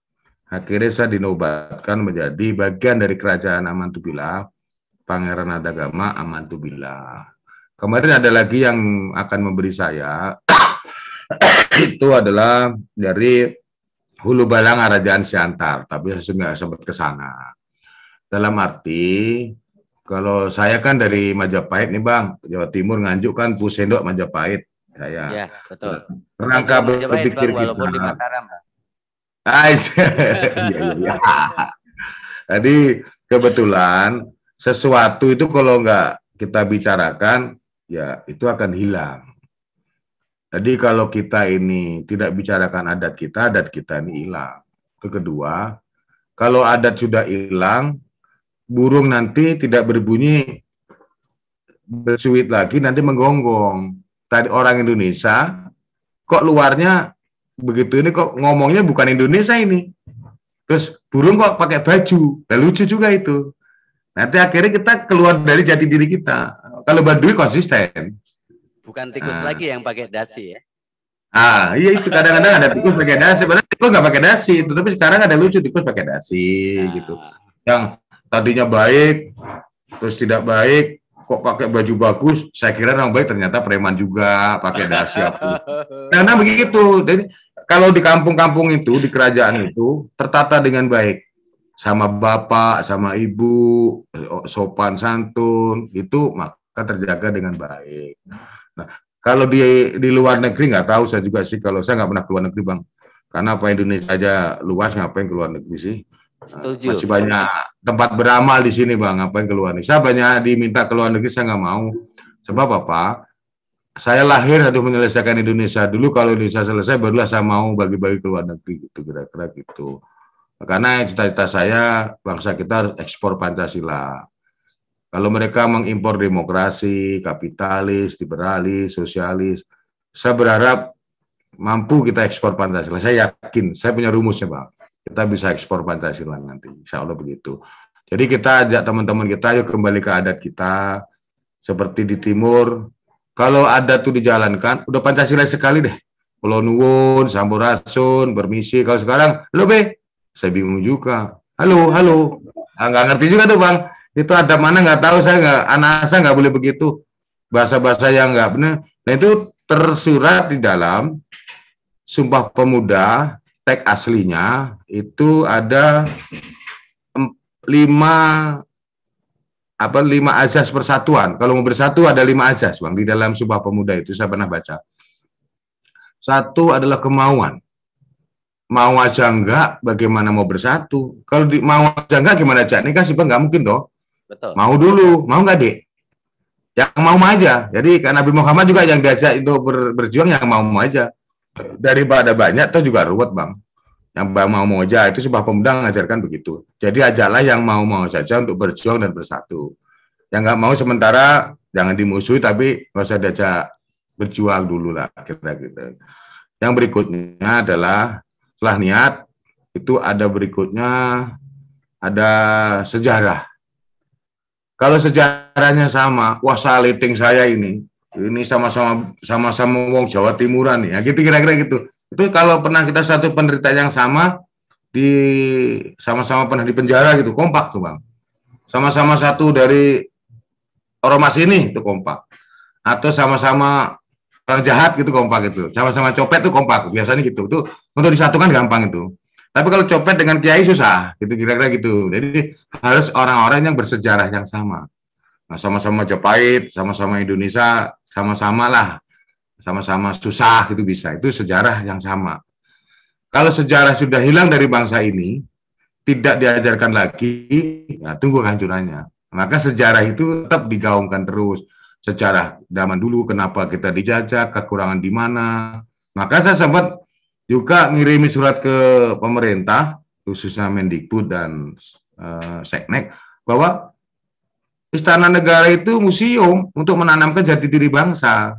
Akhirnya saya dinobatkan menjadi bagian dari kerajaan Amantubila, Pangeran Adagama Amantubila. Kemarin ada lagi yang akan memberi saya, itu adalah dari Hulu Balang Rajaan Siantar, tapi saya nggak sempat ke sana. Dalam arti kalau saya kan dari Majapahit nih Bang, Jawa Timur Nganjuk kan Pusendok Majapahit saya. Ya. ya, betul. Rangka berpikir bang, kita. Walaupun di Mataram. Ah, iya, iya, iya, Jadi kebetulan sesuatu itu kalau nggak kita bicarakan ya itu akan hilang. Jadi kalau kita ini tidak bicarakan adat kita, adat kita ini hilang. kedua, kalau adat sudah hilang, burung nanti tidak berbunyi bersuit lagi nanti menggonggong. Tadi orang Indonesia kok luarnya begitu ini kok ngomongnya bukan Indonesia ini. Terus burung kok pakai baju, nah, lucu juga itu. Nanti akhirnya kita keluar dari jati diri kita. Kalau Baduy konsisten. Bukan tikus nah. lagi yang pakai dasi ya? Ah, iya itu kadang-kadang ada tikus pakai dasi. Padahal tikus nggak pakai dasi, Tapi sekarang ada lucu tikus pakai dasi nah. gitu. Ah. Yang tadinya baik terus tidak baik kok pakai baju bagus saya kira orang baik ternyata preman juga pakai dasi aku karena begitu jadi kalau di kampung-kampung itu di kerajaan itu tertata dengan baik sama bapak sama ibu oh, sopan santun itu maka terjaga dengan baik nah kalau di di luar negeri nggak tahu saya juga sih kalau saya nggak pernah ke luar negeri bang karena apa Indonesia aja luas ngapain ke luar negeri sih Setuju. Masih banyak tempat beramal di sini bang. Apa yang keluar negeri? Saya banyak diminta keluar negeri, saya nggak mau. Sebab apa? Saya lahir harus menyelesaikan Indonesia dulu. Kalau Indonesia selesai, barulah saya mau bagi-bagi ke luar negeri gitu kira-kira gitu. Karena cita-cita saya bangsa kita harus ekspor Pancasila. Kalau mereka mengimpor demokrasi, kapitalis, liberalis, sosialis, saya berharap mampu kita ekspor Pancasila. Saya yakin, saya punya rumusnya, Bang kita bisa ekspor Pancasila nanti. Insya Allah begitu. Jadi kita ajak teman-teman kita, yuk kembali ke adat kita. Seperti di timur, kalau adat tuh dijalankan, udah Pancasila sekali deh. Pulau Nuwun, Samburasun, Bermisi. Kalau sekarang, lo be, saya bingung juga. Halo, halo. Ah, nggak ngerti juga tuh bang. Itu ada mana nggak tahu saya nggak, anak saya nggak boleh begitu. Bahasa-bahasa yang nggak benar. Nah itu tersurat di dalam Sumpah Pemuda tag aslinya itu ada lima apa lima azas persatuan. Kalau mau bersatu ada lima azas, Bang, di dalam Sumpah Pemuda itu saya pernah baca. Satu adalah kemauan. Mau aja enggak, bagaimana mau bersatu? Kalau di, mau aja enggak, gimana aja? Ini kan sih enggak mungkin toh. Betul. Mau dulu, mau enggak dek? Yang mau, mau aja. Jadi karena Nabi Muhammad juga yang diajak itu ber, berjuang yang mau, mau aja daripada banyak itu juga ruwet bang yang mau mau aja itu sebuah pemuda mengajarkan begitu jadi ajaklah yang mau mau saja untuk berjuang dan bersatu yang nggak mau sementara jangan dimusuhi tapi nggak usah diajak berjuang dulu lah kira-kira gitu. yang berikutnya adalah setelah niat itu ada berikutnya ada sejarah kalau sejarahnya sama wah saliting saya ini ini sama-sama sama-sama wong Jawa Timuran ya gitu kira-kira gitu itu kalau pernah kita satu penderita yang sama di sama-sama pernah di penjara gitu kompak tuh bang sama-sama satu dari ormas ini itu kompak atau sama-sama orang jahat gitu kompak gitu sama-sama copet tuh kompak biasanya gitu itu untuk disatukan gampang itu tapi kalau copet dengan kiai susah gitu kira-kira gitu jadi harus orang-orang yang bersejarah yang sama nah, sama-sama nah, Jepait, sama-sama Indonesia, sama-sama lah, sama-sama susah itu bisa. Itu sejarah yang sama. Kalau sejarah sudah hilang dari bangsa ini, tidak diajarkan lagi, ya tunggu hancurannya. Maka sejarah itu tetap digaungkan terus. Sejarah zaman dulu, kenapa kita dijajah, kekurangan di mana. Maka saya sempat juga ngirimi surat ke pemerintah, khususnya Mendikbud dan uh, Seknek, bahwa Istana negara itu museum untuk menanamkan jati diri bangsa.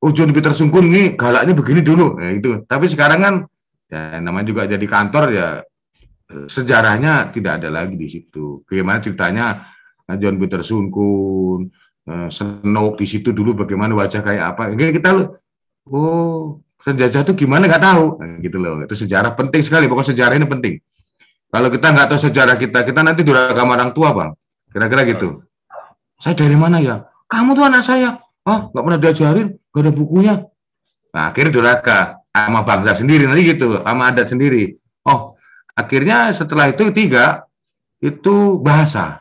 Ujung lebih tersungkur nih galaknya begini dulu, ya, itu. Tapi sekarang kan ya namanya juga jadi kantor ya sejarahnya tidak ada lagi di situ. Bagaimana ceritanya eh, John Peter Sunkun, eh, senok di situ dulu bagaimana wajah kayak apa. Oke, kita oh sejarah itu gimana nggak tahu nah, gitu loh. Itu sejarah penting sekali. Pokoknya sejarah ini penting. Kalau kita nggak tahu sejarah kita, kita nanti durhaka orang tua bang. Kira-kira gitu. Saya dari mana ya? Kamu tuh anak saya. Oh, nggak pernah diajarin, nggak ada bukunya. Nah, akhirnya duraka sama bangsa sendiri nanti gitu, sama adat sendiri. Oh, akhirnya setelah itu tiga itu bahasa.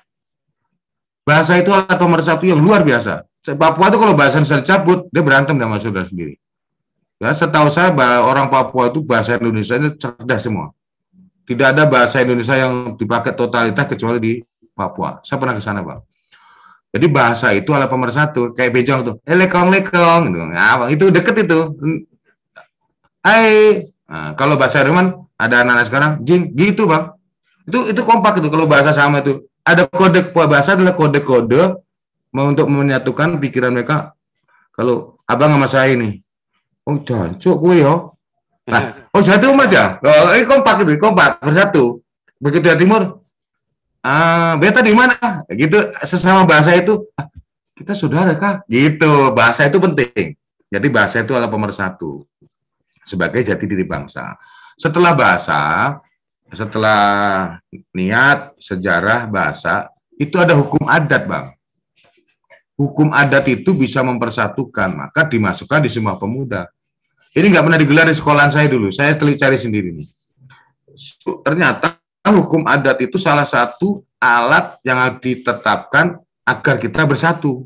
Bahasa itu alat nomor satu yang luar biasa. Papua itu kalau bahasa saya cabut, dia berantem sama saudara sendiri. Ya, setahu saya orang Papua itu bahasa Indonesia ini cerdas semua. Tidak ada bahasa Indonesia yang dipakai totalitas kecuali di Papua. Saya pernah ke sana, bang. Jadi bahasa itu ala pemersatu, kayak bejong tuh, eh lekong lekong gitu. Nah, itu deket itu. Hai. Nah, kalau bahasa reman ada anak-anak sekarang, jing, gitu bang. Itu itu kompak itu kalau bahasa sama itu. Ada kode bahasa adalah kode-kode untuk menyatukan pikiran mereka. Kalau abang sama saya ini, oh jancuk gue yo. Nah, oh satu umat ya. Oh, eh kompak itu, kompak bersatu. Begitu ya timur, ah beta di mana gitu sesama bahasa itu ah, kita saudara kah gitu bahasa itu penting jadi bahasa itu adalah pemersatu sebagai jati diri bangsa setelah bahasa setelah niat sejarah bahasa itu ada hukum adat bang hukum adat itu bisa mempersatukan maka dimasukkan di semua pemuda ini nggak pernah digelar di sekolah saya dulu saya cari sendiri nih ternyata hukum adat itu salah satu alat yang ditetapkan agar kita bersatu.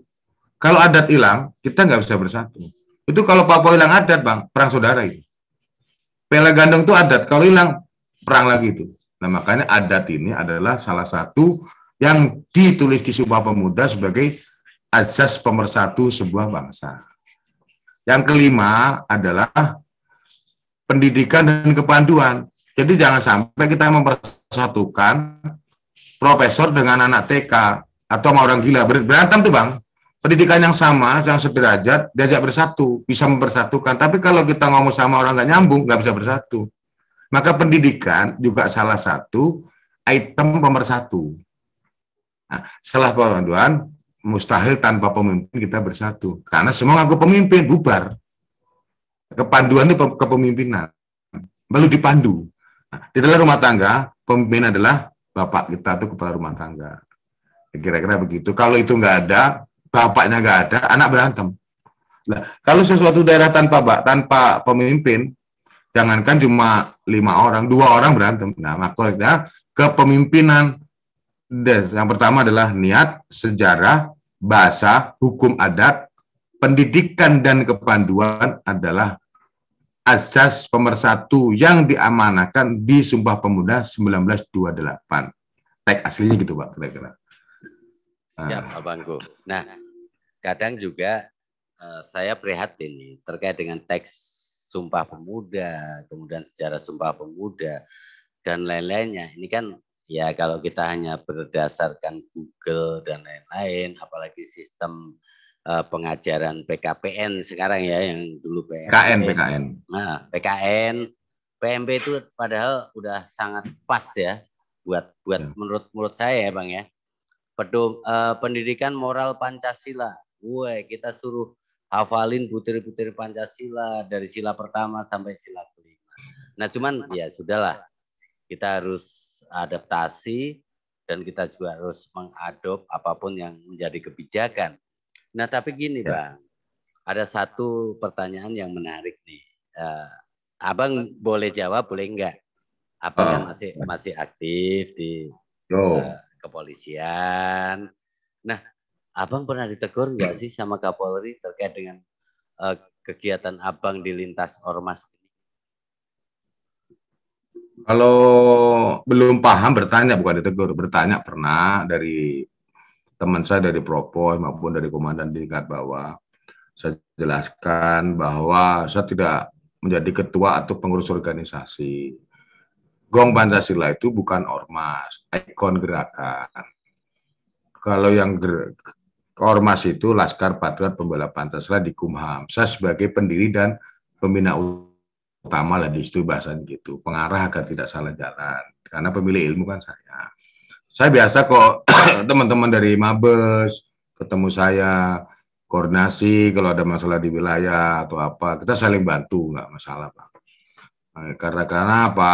Kalau adat hilang, kita nggak bisa bersatu. Itu kalau Papua hilang adat, Bang, perang saudara itu. Pele gandeng itu adat, kalau hilang perang lagi itu. Nah, makanya adat ini adalah salah satu yang ditulis di sebuah Pemuda sebagai asas pemersatu sebuah bangsa. Yang kelima adalah pendidikan dan kepanduan. Jadi jangan sampai kita mempersatukan profesor dengan anak TK atau sama orang gila berantem tuh bang. Pendidikan yang sama, yang sederajat, diajak bersatu, bisa mempersatukan. Tapi kalau kita ngomong sama orang nggak nyambung, nggak bisa bersatu. Maka pendidikan juga salah satu item pemersatu. Nah, setelah panduan, mustahil tanpa pemimpin kita bersatu. Karena semua ngaku pemimpin, bubar. Kepanduan itu kepemimpinan. Perlu dipandu. Nah, di dalam rumah tangga, pemimpin adalah bapak kita itu kepala rumah tangga. Kira-kira begitu. Kalau itu nggak ada, bapaknya nggak ada, anak berantem. Nah, kalau sesuatu daerah tanpa tanpa pemimpin, jangankan cuma lima orang, dua orang berantem. Nah, maksudnya kepemimpinan yang pertama adalah niat, sejarah, bahasa, hukum adat, pendidikan dan kepanduan adalah asas pemersatu yang diamanakan di Sumpah Pemuda 1928. Tag aslinya gitu, Pak, kira-kira. Ya, ah. Pak Bangku. Nah, kadang juga uh, saya prihatin terkait dengan teks Sumpah Pemuda, kemudian sejarah Sumpah Pemuda, dan lain-lainnya. Ini kan ya kalau kita hanya berdasarkan Google dan lain-lain, apalagi sistem Eh, pengajaran PKPN sekarang ya yang dulu PMP. PKN PKN. Nah, PKN PMP itu padahal udah sangat pas ya buat buat ya. menurut menurut saya ya Bang ya. Pedom, uh, eh, pendidikan moral Pancasila. Woi, kita suruh hafalin butir-butir Pancasila dari sila pertama sampai sila kelima. Nah, cuman ya sudahlah. Kita harus adaptasi dan kita juga harus mengadop apapun yang menjadi kebijakan Nah tapi gini ya. bang, ada satu pertanyaan yang menarik nih. Uh, abang boleh jawab boleh enggak? Apa oh. masih masih aktif di oh. uh, kepolisian. Nah, abang pernah ditegur enggak hmm. sih sama Kapolri terkait dengan uh, kegiatan abang di lintas ormas ini? Kalau belum paham bertanya bukan ditegur, bertanya pernah dari teman saya dari Propos maupun dari komandan di tingkat bawah, saya jelaskan bahwa saya tidak menjadi ketua atau pengurus organisasi. Gong Pancasila itu bukan ormas, ikon gerakan. Kalau yang ger ormas itu Laskar Patriot Pembela Pancasila di Kumham. Saya sebagai pendiri dan pembina utama lah di situ bahasan gitu, pengarah agar tidak salah jalan. Karena pemilih ilmu kan saya saya biasa kok teman-teman dari Mabes ketemu saya koordinasi kalau ada masalah di wilayah atau apa kita saling bantu nggak masalah pak nah, karena karena apa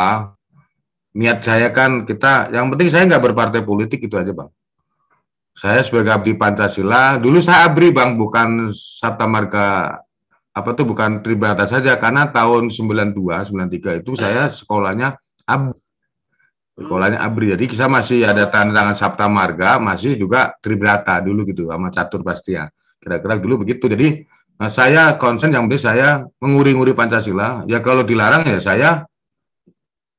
niat saya kan kita yang penting saya nggak berpartai politik itu aja bang saya sebagai abdi Pancasila dulu saya abri bang bukan Sabta Marga apa tuh bukan Tribata saja karena tahun 92 93 itu saya sekolahnya abri Sekolahnya Abri. Jadi kita masih ada tanda tangan Sabta Marga, masih juga Tribrata dulu gitu sama Catur Pastia. Kira-kira dulu begitu. Jadi nah saya konsen yang penting saya menguri-nguri Pancasila. Ya kalau dilarang ya saya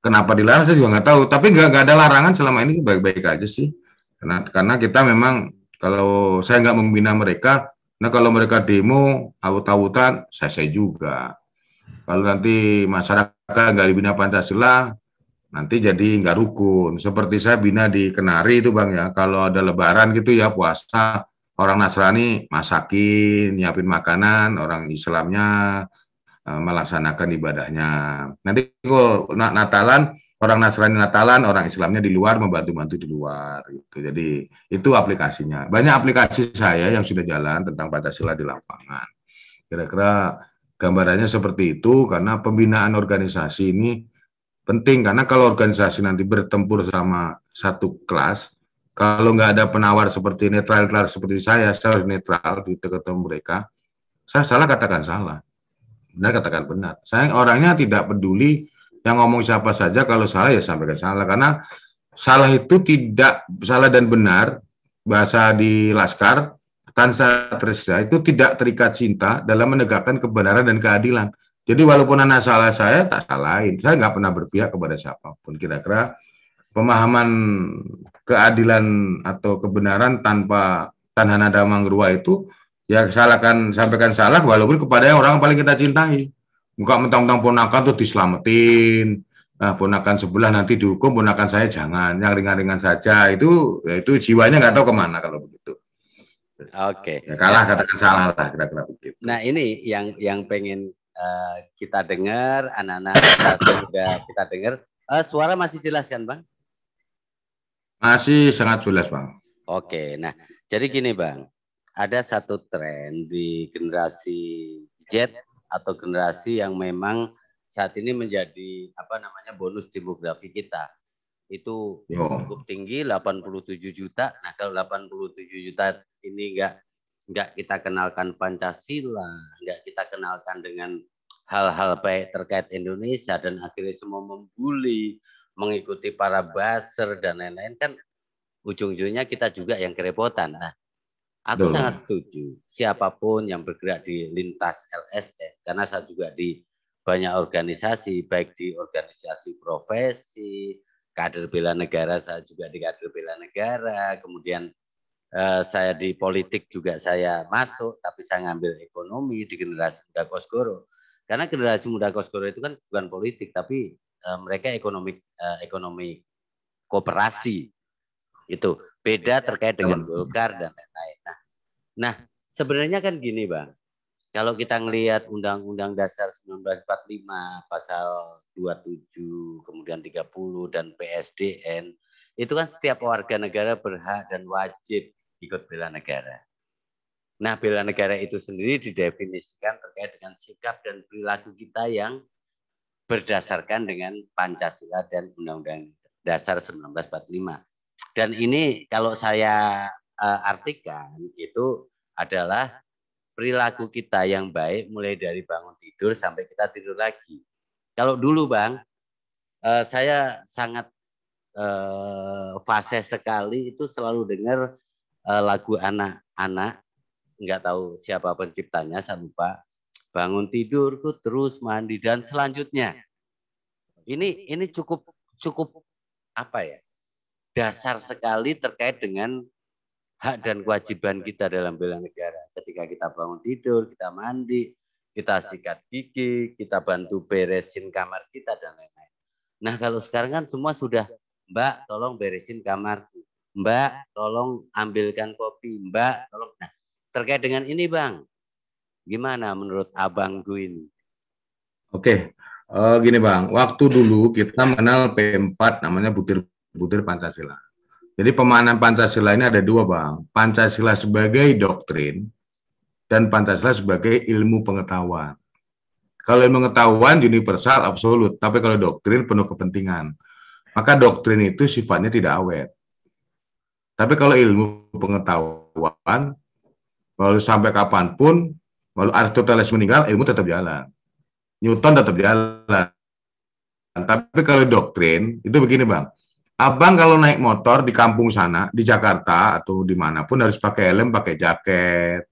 kenapa dilarang saya juga nggak tahu. Tapi nggak nggak ada larangan selama ini baik-baik aja sih. Karena karena kita memang kalau saya nggak membina mereka, nah kalau mereka demo awut-awutan saya saya juga. Kalau nanti masyarakat nggak dibina Pancasila, nanti jadi nggak rukun. Seperti saya bina di Kenari itu bang ya, kalau ada lebaran gitu ya puasa, orang Nasrani masakin, nyiapin makanan, orang Islamnya e, melaksanakan ibadahnya. Nanti kalau Natalan, orang Nasrani Natalan, orang Islamnya di luar membantu-bantu di luar. Gitu. Jadi itu aplikasinya. Banyak aplikasi saya yang sudah jalan tentang Pancasila di lapangan. Kira-kira gambarannya seperti itu karena pembinaan organisasi ini penting karena kalau organisasi nanti bertempur sama satu kelas, kalau nggak ada penawar seperti netral-netral seperti saya, saya harus netral di ketemu mereka. Saya salah katakan salah, benar katakan benar. Saya orangnya tidak peduli yang ngomong siapa saja, kalau salah ya sampaikan salah. Karena salah itu tidak salah dan benar bahasa di Laskar Tansa ya, itu tidak terikat cinta dalam menegakkan kebenaran dan keadilan. Jadi walaupun anak salah saya, tak salahin. Saya nggak pernah berpihak kepada siapapun. Kira-kira pemahaman keadilan atau kebenaran tanpa tanah nada mangrua itu ya salahkan sampaikan salah walaupun kepada yang orang paling kita cintai Muka mentang-mentang ponakan tuh diselamatin nah, ponakan sebelah nanti dihukum ponakan saya jangan yang ringan-ringan saja itu ya itu jiwanya nggak tahu kemana kalau begitu oke okay. ya, kalah katakan salah lah kira-kira begitu nah ini yang yang pengen Eh, kita dengar, anak-anak kita sudah kita dengar. Uh, suara masih jelas kan, Bang? Masih sangat jelas, Bang. Oke, nah jadi gini, Bang. Ada satu tren di generasi Z atau generasi yang memang saat ini menjadi apa namanya bonus demografi kita itu cukup tinggi 87 juta. Nah, kalau 87 juta ini enggak enggak kita kenalkan Pancasila, enggak kita kenalkan dengan hal-hal baik terkait Indonesia dan akhirnya semua membuli, mengikuti para baser dan lain-lain kan ujung-ujungnya kita juga yang kerepotan. Nah, aku Duh. sangat setuju siapapun yang bergerak di lintas lse karena saya juga di banyak organisasi baik di organisasi profesi, kader bela negara saya juga di kader bela negara, kemudian eh, saya di politik juga saya masuk tapi saya ngambil ekonomi di generasi muda Kosgoro karena generasi muda Koskoro itu kan bukan politik, tapi uh, mereka eh, ekonomi uh, ekonomi kooperasi itu beda terkait dengan Golkar dan lain-lain. Nah, nah sebenarnya kan gini bang, kalau kita ngelihat Undang-Undang Dasar 1945 pasal 27 kemudian 30 dan PSDN itu kan setiap warga negara berhak dan wajib ikut bela negara. Nah, bela negara itu sendiri didefinisikan terkait dengan sikap dan perilaku kita yang berdasarkan dengan Pancasila dan Undang-Undang Dasar 1945. Dan ini kalau saya eh, artikan itu adalah perilaku kita yang baik mulai dari bangun tidur sampai kita tidur lagi. Kalau dulu, Bang, eh, saya sangat uh, fase sekali itu selalu dengar lagu anak-anak nggak tahu siapa penciptanya, saya lupa. Bangun tidurku terus mandi dan selanjutnya. Ini ini cukup cukup apa ya? Dasar sekali terkait dengan hak dan kewajiban kita dalam bela negara. Ketika kita bangun tidur, kita mandi, kita sikat gigi, kita bantu beresin kamar kita dan lain-lain. Nah kalau sekarang kan semua sudah, Mbak tolong beresin kamarku, Mbak tolong ambilkan kopi, Mbak tolong. Nah terkait dengan ini Bang. Gimana menurut abang ini? Oke, uh, gini Bang, waktu dulu kita mengenal P4 namanya butir-butir Pancasila. Jadi pemahaman Pancasila ini ada dua Bang, Pancasila sebagai doktrin dan Pancasila sebagai ilmu pengetahuan. Kalau ilmu pengetahuan universal absolut, tapi kalau doktrin penuh kepentingan. Maka doktrin itu sifatnya tidak awet. Tapi kalau ilmu pengetahuan Walau sampai kapanpun, walau Aristoteles meninggal, ilmu tetap jalan. Newton tetap jalan. Tapi kalau doktrin, itu begini Bang. Abang kalau naik motor di kampung sana, di Jakarta atau dimanapun harus pakai helm, pakai jaket,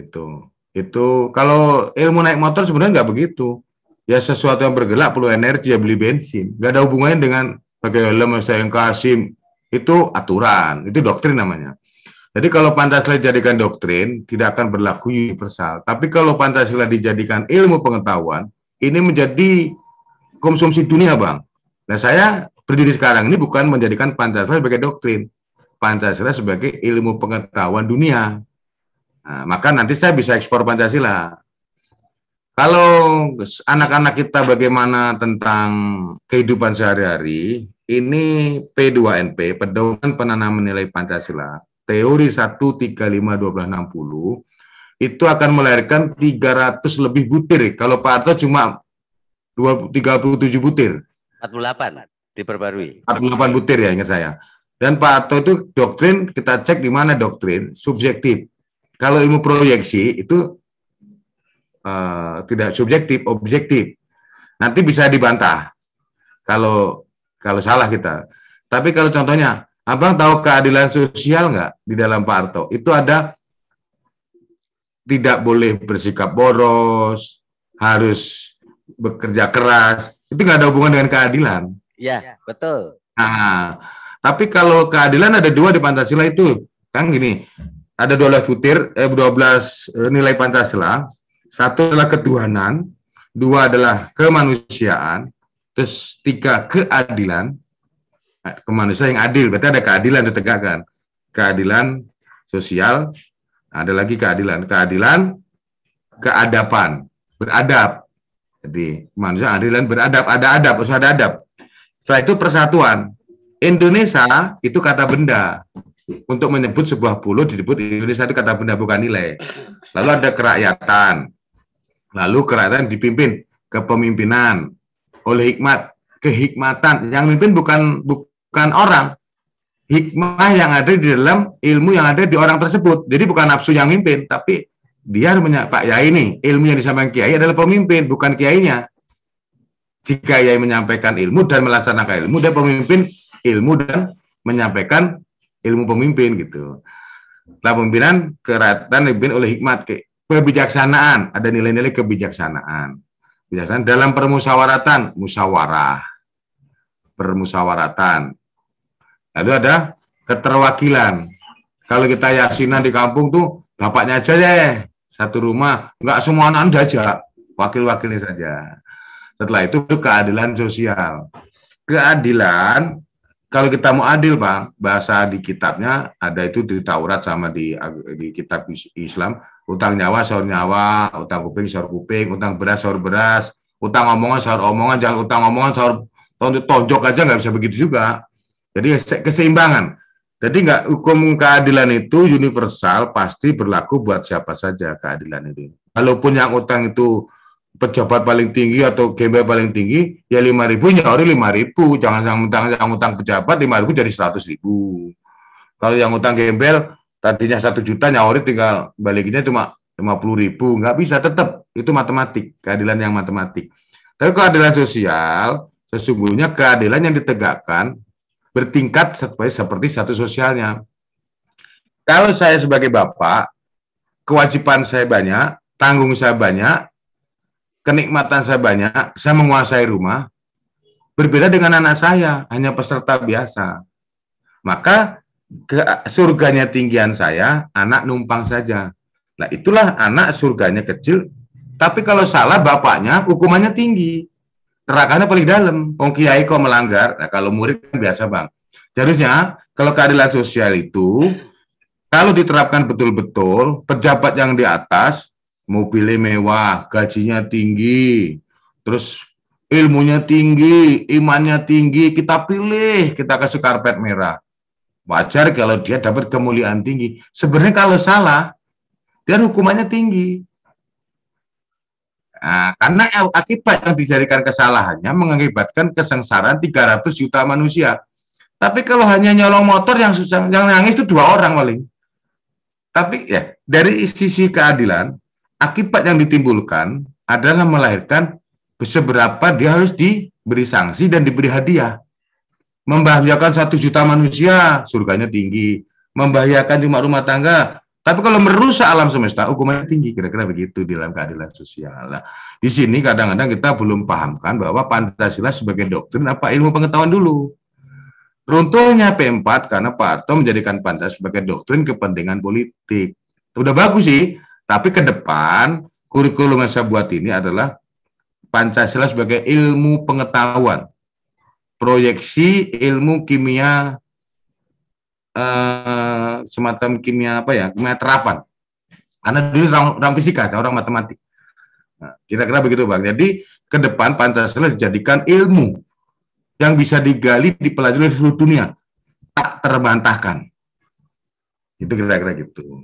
itu itu kalau ilmu naik motor sebenarnya nggak begitu ya sesuatu yang bergerak perlu energi ya beli bensin nggak ada hubungannya dengan pakai helm saya yang kasim itu aturan itu doktrin namanya jadi kalau Pancasila dijadikan doktrin, tidak akan berlaku universal. Tapi kalau Pancasila dijadikan ilmu pengetahuan, ini menjadi konsumsi dunia, Bang. Nah, saya berdiri sekarang ini bukan menjadikan Pancasila sebagai doktrin. Pancasila sebagai ilmu pengetahuan dunia. Nah, maka nanti saya bisa ekspor Pancasila. Kalau anak-anak kita bagaimana tentang kehidupan sehari-hari, ini P2NP, pedoman penanaman nilai Pancasila, teori puluh itu akan melahirkan 300 lebih butir. Kalau Pak Harto cuma 2, 37 butir. 48 diperbarui. 48 butir ya ingat saya. Dan Pak Harto itu doktrin kita cek di mana doktrin subjektif. Kalau ilmu proyeksi itu uh, tidak subjektif, objektif. Nanti bisa dibantah kalau kalau salah kita. Tapi kalau contohnya Abang tahu keadilan sosial nggak di dalam Pak Arto? Itu ada tidak boleh bersikap boros, harus bekerja keras. Itu nggak ada hubungan dengan keadilan. Iya, betul. Nah, tapi kalau keadilan ada dua di Pancasila itu, kan gini, ada 12 butir, eh, 12 eh, nilai Pancasila. Satu adalah ketuhanan, dua adalah kemanusiaan, terus tiga keadilan, kemanusiaan yang adil. Berarti ada keadilan ditegakkan. Keadilan sosial, ada lagi keadilan. Keadilan, keadapan, beradab. Jadi kemanusiaan adilan beradab, ada adab, harus ada adab. Setelah itu persatuan. Indonesia itu kata benda. Untuk menyebut sebuah pulau disebut Indonesia itu kata benda bukan nilai. Lalu ada kerakyatan. Lalu kerakyatan dipimpin kepemimpinan oleh hikmat, kehikmatan. Yang memimpin bukan bu, bukan orang, hikmah yang ada di dalam ilmu yang ada di orang tersebut. Jadi bukan nafsu yang mimpin, tapi dia punya Pak Ya ini, ilmu yang disampaikan Kiai adalah pemimpin, bukan Kiainya. Jika Kiai menyampaikan ilmu dan melaksanakan ilmu, dia pemimpin ilmu dan menyampaikan ilmu pemimpin gitu. Lah pemimpinan keratan dipimpin oleh hikmat, ke kebijaksanaan, ada nilai-nilai kebijaksanaan. Kebijaksanaan dalam permusawaratan, musyawarah permusawaratan, Nah, itu ada keterwakilan. Kalau kita yasinan di kampung tuh bapaknya aja ya satu rumah, nggak semua anak aja, wakil-wakilnya saja. Setelah itu keadilan sosial. Keadilan kalau kita mau adil, Pak, bahasa di kitabnya ada itu di Taurat sama di di kitab Islam, utang nyawa seorang nyawa, utang kuping seorang kuping, utang beras seorang beras, utang omongan seorang omongan, jangan utang omongan sahur tonjok aja nggak bisa begitu juga jadi keseimbangan. Jadi nggak hukum keadilan itu universal pasti berlaku buat siapa saja keadilan itu. Walaupun yang utang itu pejabat paling tinggi atau gembel paling tinggi ya lima ribu nyori lima ribu jangan yang utang yang utang pejabat lima ribu jadi seratus ribu kalau yang utang gembel tadinya satu juta nyori tinggal baliknya cuma lima puluh ribu nggak bisa tetap itu matematik keadilan yang matematik tapi keadilan sosial sesungguhnya keadilan yang ditegakkan bertingkat seperti satu sosialnya. Kalau saya sebagai bapak, kewajiban saya banyak, tanggung saya banyak, kenikmatan saya banyak, saya menguasai rumah, berbeda dengan anak saya, hanya peserta biasa. Maka ke surganya tinggian saya, anak numpang saja. Nah itulah anak surganya kecil, tapi kalau salah bapaknya hukumannya tinggi. Terakannya paling dalam. Wong kiai kok melanggar, nah, kalau murid kan biasa bang. Seharusnya kalau keadilan sosial itu kalau diterapkan betul-betul, pejabat yang di atas mobilnya mewah, gajinya tinggi, terus ilmunya tinggi, imannya tinggi, kita pilih, kita kasih karpet merah. Wajar kalau dia dapat kemuliaan tinggi. Sebenarnya kalau salah, dia hukumannya tinggi. Nah, karena akibat yang dijadikan kesalahannya mengakibatkan kesengsaraan 300 juta manusia. Tapi kalau hanya nyolong motor yang susah, yang nangis itu dua orang paling. Tapi ya dari sisi keadilan, akibat yang ditimbulkan adalah melahirkan seberapa dia harus diberi sanksi dan diberi hadiah. Membahayakan satu juta manusia, surganya tinggi. Membahayakan cuma rumah tangga, tapi kalau merusak alam semesta, hukumannya tinggi. Kira-kira begitu di dalam keadilan sosial. Nah, di sini kadang-kadang kita belum pahamkan bahwa Pancasila sebagai doktrin apa ilmu pengetahuan dulu. Runtuhnya P4 karena Pak Harto menjadikan Pancasila sebagai doktrin kepentingan politik. Udah bagus sih, tapi ke depan kurikulum yang saya buat ini adalah Pancasila sebagai ilmu pengetahuan. Proyeksi ilmu kimia Eh, semacam kimia apa ya kimia terapan karena dulu orang, orang fisika orang matematik kira nah, kira-kira begitu bang jadi ke depan Pancasila dijadikan ilmu yang bisa digali dipelajari di seluruh dunia tak terbantahkan itu kira-kira gitu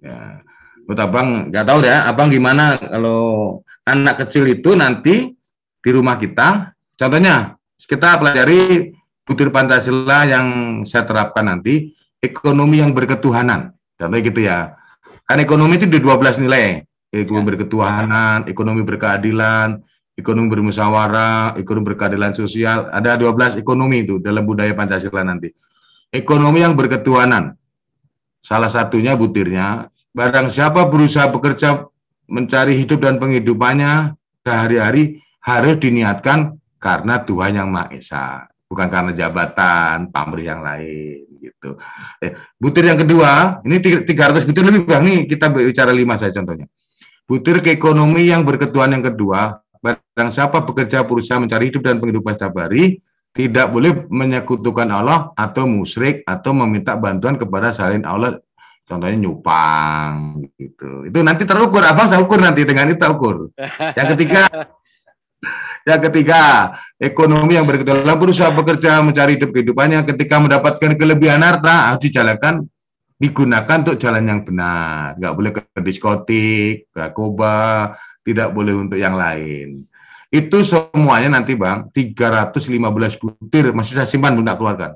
ya menurut abang nggak tahu ya abang gimana kalau anak kecil itu nanti di rumah kita contohnya kita pelajari butir Pancasila yang saya terapkan nanti, ekonomi yang berketuhanan. Contohnya gitu ya. Kan ekonomi itu di 12 nilai. Ekonomi ya. berketuhanan, ekonomi berkeadilan, ekonomi bermusyawarah, ekonomi berkeadilan sosial. Ada 12 ekonomi itu dalam budaya Pancasila nanti. Ekonomi yang berketuhanan. Salah satunya butirnya, barang siapa berusaha bekerja mencari hidup dan penghidupannya sehari-hari harus diniatkan karena Tuhan Yang Maha Esa bukan karena jabatan, pamrih yang lain gitu. Eh, butir yang kedua, ini 300 butir lebih Bang nih, kita bicara lima saya contohnya. Butir ke ekonomi yang berketuhan yang kedua, barang siapa bekerja berusaha mencari hidup dan penghidupan setiap hari, tidak boleh menyekutukan Allah atau musyrik atau meminta bantuan kepada selain Allah contohnya nyupang gitu. Itu nanti terukur, abang saya ukur nanti dengan itu ukur. Yang ketiga, Yang ketiga, ekonomi yang berkedalam berusaha bekerja mencari hidup kehidupan yang ketika mendapatkan kelebihan harta harus dijalankan digunakan untuk jalan yang benar. Nggak boleh ke diskotik, ke koba, tidak boleh untuk yang lain. Itu semuanya nanti Bang, 315 butir masih saya simpan belum keluarkan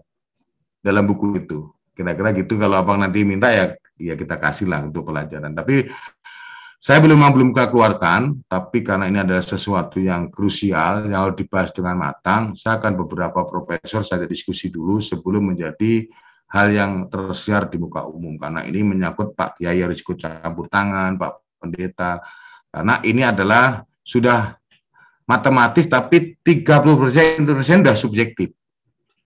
dalam buku itu. Kira-kira gitu kalau Abang nanti minta ya ya kita kasih lah untuk pelajaran. Tapi saya belum belum keluarkan, tapi karena ini adalah sesuatu yang krusial yang harus dibahas dengan matang, saya akan beberapa profesor saya diskusi dulu sebelum menjadi hal yang tersiar di muka umum karena ini menyangkut Pak Kiai risiko campur tangan, Pak Pendeta. Karena ini adalah sudah matematis tapi 30% Indonesia sudah subjektif.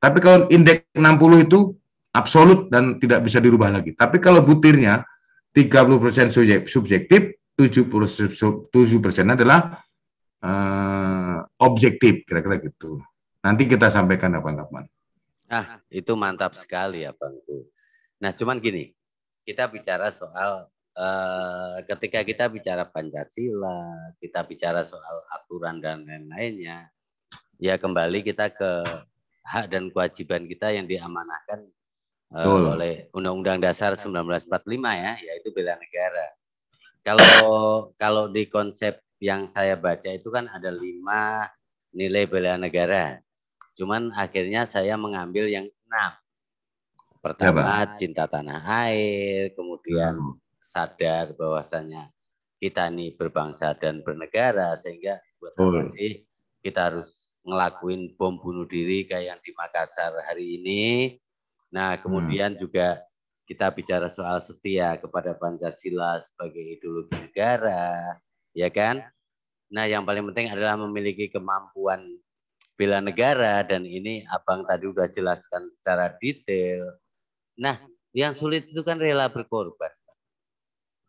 Tapi kalau indeks 60 itu absolut dan tidak bisa dirubah lagi. Tapi kalau butirnya 30% subjektif, 77 persen adalah uh, objektif kira-kira gitu. Nanti kita sampaikan apa ya, kapan Ah, itu mantap sekali ya bangku. Nah, cuman gini, kita bicara soal uh, ketika kita bicara Pancasila, kita bicara soal aturan dan lain-lainnya, ya kembali kita ke hak dan kewajiban kita yang diamanahkan uh, oleh Undang-Undang Dasar 1945 ya, yaitu bela negara. Kalau kalau di konsep yang saya baca itu kan ada lima nilai bela negara. Cuman akhirnya saya mengambil yang enam. Pertama ya, cinta tanah air, kemudian ya. sadar bahwasannya kita ini berbangsa dan bernegara sehingga buat apa sih kita harus ngelakuin bom bunuh diri kayak yang di Makassar hari ini. Nah, hmm. kemudian hmm. juga kita bicara soal setia kepada Pancasila sebagai ideologi negara, ya kan? Ya. Nah, yang paling penting adalah memiliki kemampuan bela negara dan ini Abang tadi sudah jelaskan secara detail. Nah, yang sulit itu kan rela berkorban.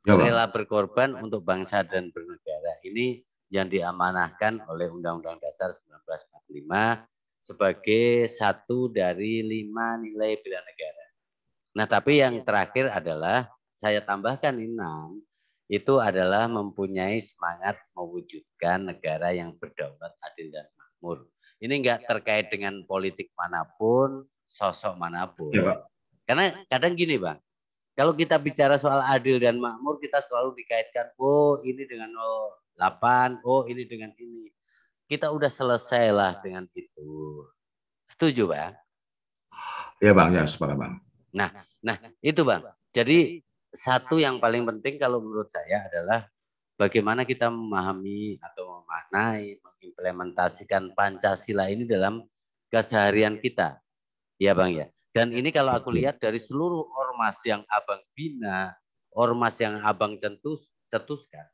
Ya, rela berkorban untuk bangsa dan bernegara. Ini yang diamanahkan oleh Undang-Undang Dasar 1945 sebagai satu dari lima nilai bela negara Nah, tapi oh, yang iya. terakhir adalah saya tambahkan ini, itu adalah mempunyai semangat mewujudkan negara yang berdaulat adil dan makmur. Ini enggak iya. terkait dengan politik manapun, sosok manapun. Ya, Karena kadang gini, Bang. Kalau kita bicara soal adil dan makmur, kita selalu dikaitkan, oh ini dengan 08, oh ini dengan ini. Kita udah selesailah dengan itu. Setuju, Bang? Ya, Bang. Ya, sepakat, Bang. Nah nah, nah, nah itu bang. Jadi satu yang paling penting kalau menurut saya adalah bagaimana kita memahami atau memaknai, mengimplementasikan Pancasila ini dalam keseharian kita. ya bang ya. Dan ini kalau aku lihat dari seluruh ormas yang abang bina, ormas yang abang cetus cetuskan,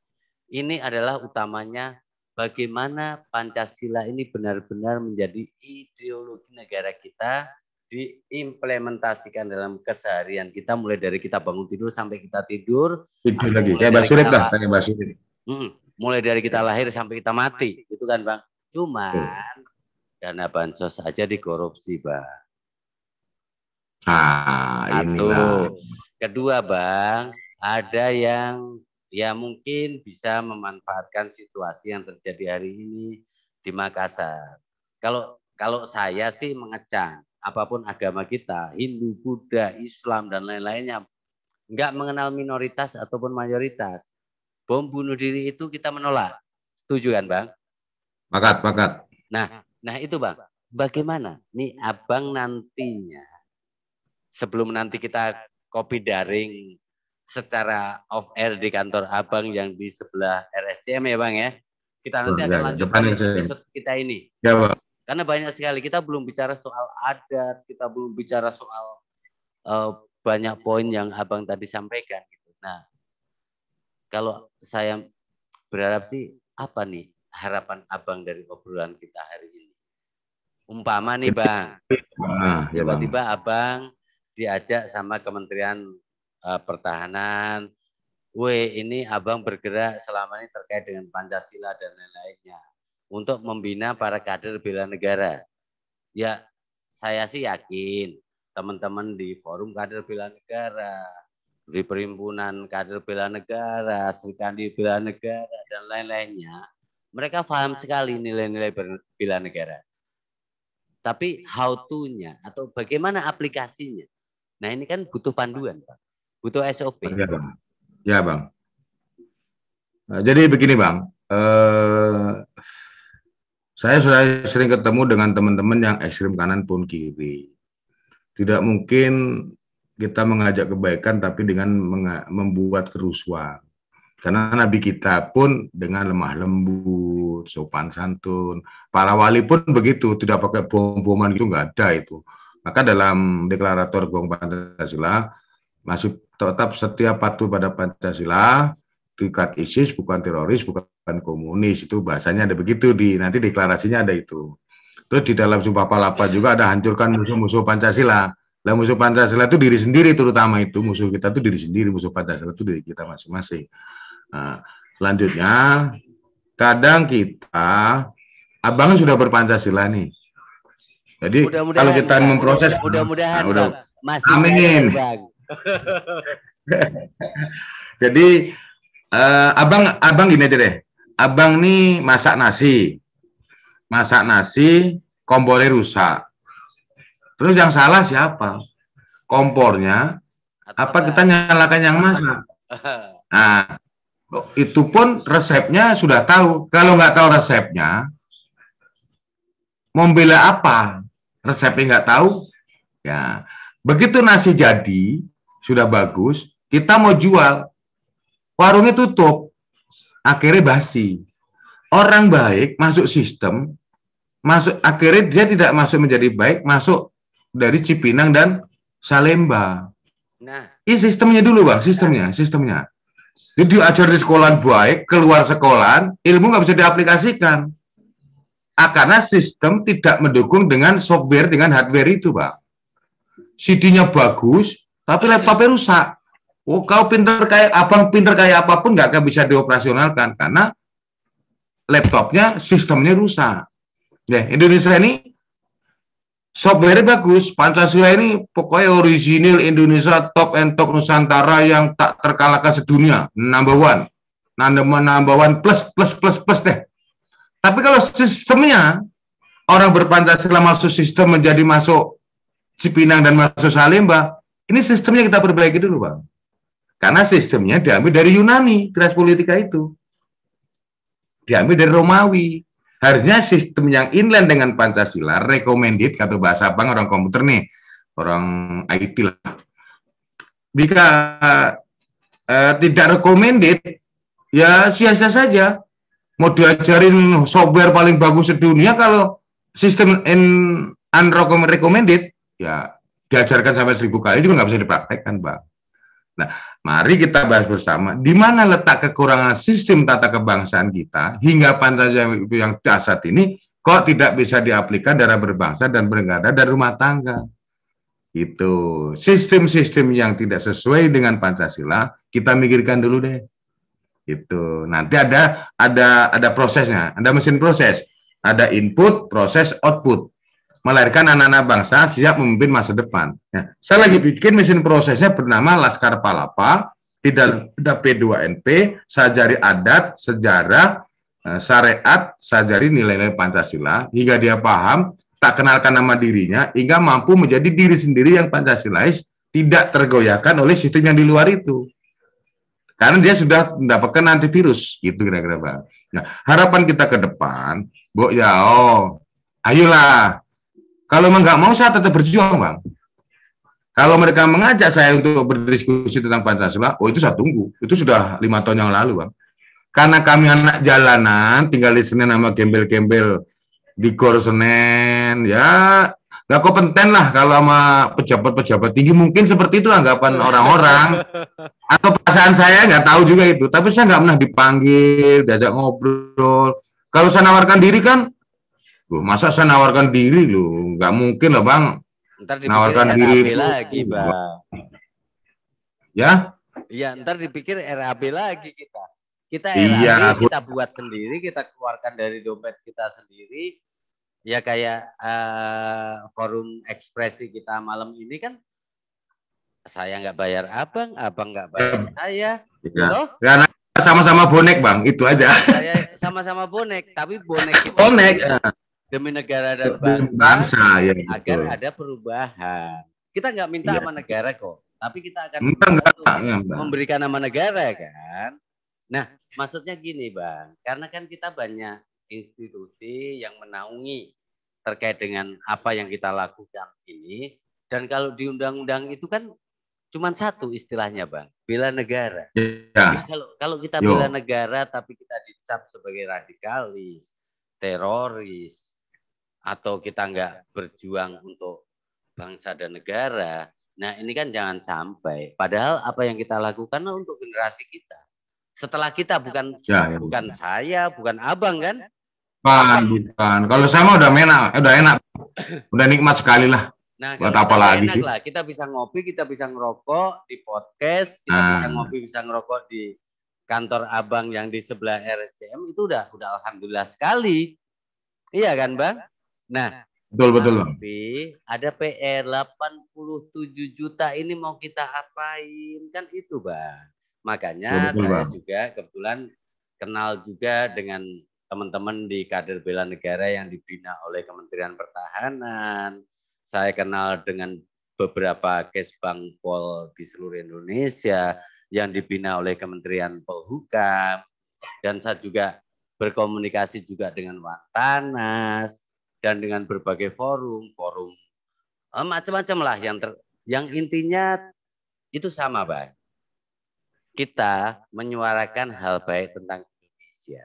ini adalah utamanya bagaimana Pancasila ini benar-benar menjadi ideologi negara kita diimplementasikan dalam keseharian kita mulai dari kita bangun tidur sampai kita tidur tidur lagi ya Mbak Surit lah kayak Mbak Surit hmm, mulai dari kita lahir sampai kita mati itu kan Bang cuman hmm. dana bansos aja dikorupsi Bang ah itu kedua Bang ada yang ya mungkin bisa memanfaatkan situasi yang terjadi hari ini di Makassar kalau kalau saya sih mengecam apapun agama kita, Hindu, Buddha, Islam, dan lain-lainnya, nggak mengenal minoritas ataupun mayoritas. Bom bunuh diri itu kita menolak. Setuju kan, Bang? Pakat, pakat. Nah, nah itu, Bang. Bagaimana nih Abang nantinya sebelum nanti kita copy daring secara off air di kantor Abang yang di sebelah RSCM ya, Bang ya. Kita nanti akan lanjutkan episode kita ini. Ya, Bang. Karena banyak sekali kita belum bicara soal adat, kita belum bicara soal uh, banyak poin yang Abang tadi sampaikan gitu. Nah, kalau saya berharap sih apa nih harapan Abang dari obrolan kita hari ini? Umpama nih, Bang. Ah, ya, Tiba-tiba Abang diajak sama Kementerian uh, Pertahanan, Wih, ini abang bergerak selama ini terkait dengan Pancasila dan lain-lainnya untuk membina para kader bela negara. Ya, saya sih yakin teman-teman di forum kader bela negara, di perhimpunan kader bela negara, serikandi bela negara, dan lain-lainnya, mereka paham sekali nilai-nilai bela negara. Tapi how to-nya atau bagaimana aplikasinya. Nah ini kan butuh panduan, Pak. Butuh SOP. Ya, Bang. Ya, Bang. Nah, jadi begini, Bang. Eh, saya sudah sering ketemu dengan teman-teman yang ekstrim kanan pun kiri. Tidak mungkin kita mengajak kebaikan tapi dengan membuat kerusuhan. Karena Nabi kita pun dengan lemah lembut, sopan santun. Para wali pun begitu, tidak pakai bom-boman itu nggak ada itu. Maka dalam deklarator Gong Pancasila, masih tetap setia patuh pada Pancasila, bukan ISIS, bukan teroris, bukan komunis. Itu bahasanya ada begitu di nanti deklarasinya ada itu. Terus di dalam Sumpah Palapa juga ada hancurkan musuh-musuh Pancasila. Lah musuh Pancasila itu diri sendiri terutama itu musuh kita itu diri sendiri, musuh Pancasila itu diri kita masing-masing. Nah, lanjutnya kadang kita abang sudah berpancasila nih. Jadi mudah kalau kita bang, memproses mudah-mudahan mudah, nah, mudah, mudah, mudah, masih amin. Jadi uh, abang abang gini aja deh. Abang nih masak nasi, masak nasi, kompornya rusak. Terus yang salah siapa? Kompornya? Atau apa kita nyalakan yang mana? Nah, itu pun resepnya sudah tahu. Kalau nggak tahu resepnya, membela apa? Resepnya nggak tahu. Ya, begitu nasi jadi sudah bagus, kita mau jual warungnya tutup akhirnya basi orang baik masuk sistem masuk akhirnya dia tidak masuk menjadi baik masuk dari Cipinang dan Salemba nah ini sistemnya dulu bang sistemnya sistemnya jadi diajar di sekolah baik keluar sekolah ilmu nggak bisa diaplikasikan ah, karena sistem tidak mendukung dengan software dengan hardware itu bang CD-nya bagus tapi laptopnya rusak Oh, kau pinter kayak abang pinter kayak apapun nggak akan bisa dioperasionalkan karena laptopnya sistemnya rusak. Ya, Indonesia ini software bagus, Pancasila ini pokoknya original Indonesia top and top Nusantara yang tak terkalahkan sedunia, number one, number one plus plus plus plus deh. Tapi kalau sistemnya orang berpancasila masuk sistem menjadi masuk Cipinang dan masuk Salemba, ini sistemnya kita perbaiki dulu bang. Karena sistemnya diambil dari Yunani, kelas politika itu. Diambil dari Romawi. Harusnya sistem yang inline dengan Pancasila, recommended, kata bahasa bang orang komputer nih, orang IT lah. Jika uh, tidak recommended, ya sia-sia saja. Mau diajarin software paling bagus di dunia, kalau sistem in unrecommended, ya diajarkan sampai seribu kali juga nggak bisa dipraktekkan, Pak. Nah, mari kita bahas bersama di mana letak kekurangan sistem tata kebangsaan kita hingga Pancasila yang dasar ini kok tidak bisa diaplikasikan darah berbangsa dan bernegara dan rumah tangga. Itu sistem-sistem yang tidak sesuai dengan Pancasila kita mikirkan dulu deh. Itu nanti ada ada ada prosesnya, ada mesin proses, ada input, proses, output melahirkan anak-anak bangsa siap memimpin masa depan. Ya. saya lagi bikin mesin prosesnya bernama Laskar Palapa, tidak ada P2NP, sajari adat, sejarah, eh, syariat, sajari nilai-nilai Pancasila, hingga dia paham, tak kenalkan nama dirinya, hingga mampu menjadi diri sendiri yang Pancasilais, tidak tergoyahkan oleh sistem yang di luar itu. Karena dia sudah mendapatkan antivirus, gitu kira-kira Bang. Nah, harapan kita ke depan, Bu, ya, ayolah, kalau nggak mau saya tetap berjuang, Bang. Kalau mereka mengajak saya untuk berdiskusi tentang Pancasila, oh itu saya tunggu. Itu sudah lima tahun yang lalu, Bang. Karena kami anak jalanan, tinggal di Senin sama gembel-gembel di Gor Senen, ya nggak kompeten lah kalau sama pejabat-pejabat tinggi mungkin seperti itu anggapan orang-orang atau perasaan saya nggak tahu juga itu tapi saya nggak pernah dipanggil diajak ngobrol kalau saya nawarkan diri kan Loh, gitu. masa saya nawarkan diri loh, nggak mungkin lah bang. Ntar nawarkan diri lagi gitu. bang. Ya? Iya, ntar dipikir RAB lagi kita. Kita RAB iya, kita buat sendiri, kita keluarkan dari dompet kita sendiri. Ya kayak uh, forum ekspresi kita malam ini kan saya nggak bayar abang, abang nggak bayar ya. saya. Ya. Loh? Gitu. Ya, nah, Karena sama-sama bonek bang, itu aja. sama-sama bonek, tapi bonek. bonek demi negara dan bangsa, bangsa ya, gitu. agar ada perubahan. Kita nggak minta ya. sama negara kok, tapi kita akan enggak, enggak, enggak. memberikan nama negara kan. Nah, maksudnya gini bang, karena kan kita banyak institusi yang menaungi terkait dengan apa yang kita lakukan ini. Dan kalau di undang-undang itu kan cuma satu istilahnya bang, bela negara. Ya. Jadi nah, kalau kalau kita Yo. bela negara tapi kita dicap sebagai radikalis, teroris, atau kita nggak berjuang untuk bangsa dan negara. Nah ini kan jangan sampai. Padahal apa yang kita lakukan untuk generasi kita. Setelah kita bukan ya, ya, bukan saya, bukan abang kan? Bukan, bukan. Kalau saya mah udah enak, eh, udah enak, udah nikmat sekali lah. Nah, buat apa lagi sih? lah. Kita bisa ngopi, kita bisa ngerokok di podcast, kita nah. bisa ngopi, bisa ngerokok di kantor abang yang di sebelah RSCM itu udah udah alhamdulillah sekali. Iya kan, Bang? Nah, nah, betul betul bang. Ada PR 87 juta ini mau kita apain kan itu bang. Makanya betul, saya bang. juga kebetulan kenal juga dengan teman-teman di kader bela negara yang dibina oleh Kementerian Pertahanan. Saya kenal dengan beberapa case bank pol di seluruh Indonesia yang dibina oleh Kementerian Polhukam dan saya juga berkomunikasi juga dengan Watanas dan dengan berbagai forum, forum eh, macam-macam lah yang ter, yang intinya itu sama, Pak. Kita menyuarakan hal baik tentang Indonesia.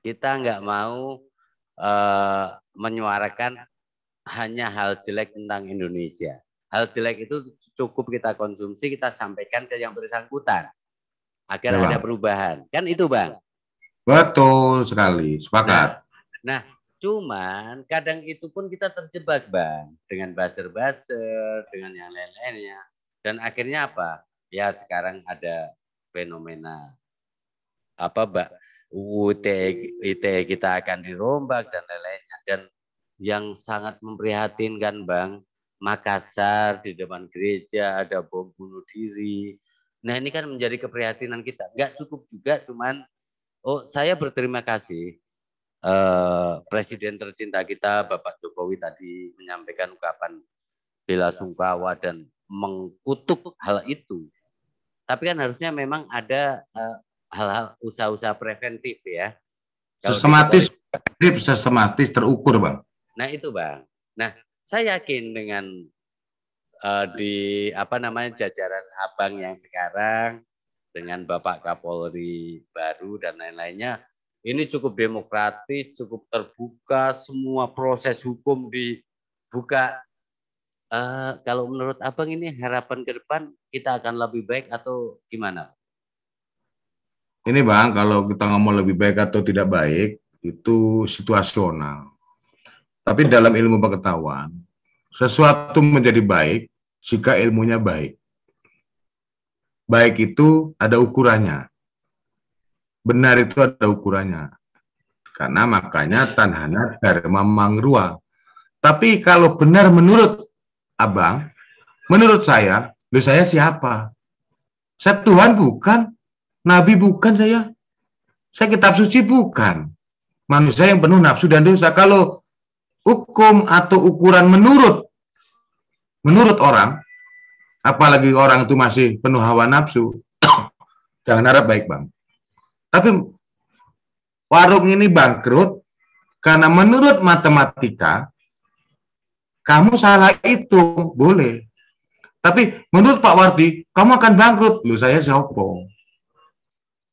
Kita nggak mau eh, menyuarakan hanya hal jelek tentang Indonesia. Hal jelek itu cukup kita konsumsi, kita sampaikan ke yang bersangkutan agar Memang. Iya, ada perubahan. Kan itu, Bang? Betul sekali, sepakat. Nah, nah Cuman kadang itu pun kita terjebak bang dengan baser-baser, dengan yang lain-lainnya. Dan akhirnya apa? Ya sekarang ada fenomena apa mbak UTE, ITE kita akan dirombak dan lain-lainnya. Dan yang sangat memprihatinkan bang, Makassar di depan gereja ada bom bunuh diri. Nah ini kan menjadi keprihatinan kita. Nggak cukup juga cuman, oh saya berterima kasih Eh, Presiden tercinta kita Bapak Jokowi tadi menyampaikan ungkapan bela sungkawa dan mengkutuk hal itu. Tapi kan harusnya memang ada hal eh, hal-hal usaha-usaha preventif ya. Kalau sistematis, preventif, sistematis terukur bang. Nah itu bang. Nah saya yakin dengan uh, di apa namanya jajaran abang yang sekarang dengan Bapak Kapolri baru dan lain-lainnya ini cukup demokratis, cukup terbuka, semua proses hukum dibuka. Uh, kalau menurut Abang ini harapan ke depan kita akan lebih baik atau gimana? Ini Bang, kalau kita ngomong lebih baik atau tidak baik, itu situasional. Tapi dalam ilmu pengetahuan, sesuatu menjadi baik jika ilmunya baik. Baik itu ada ukurannya benar itu ada ukurannya. Karena makanya tanhana dharma mangrua. Tapi kalau benar menurut abang, menurut saya, lu saya siapa? Saya Tuhan bukan, Nabi bukan saya. Saya kitab suci bukan. Manusia yang penuh nafsu dan dosa. Kalau hukum atau ukuran menurut menurut orang, apalagi orang itu masih penuh hawa nafsu, jangan harap baik bang. Tapi warung ini bangkrut karena menurut matematika kamu salah itu boleh. Tapi menurut Pak Wardi, kamu akan bangkrut. Lu saya siapa?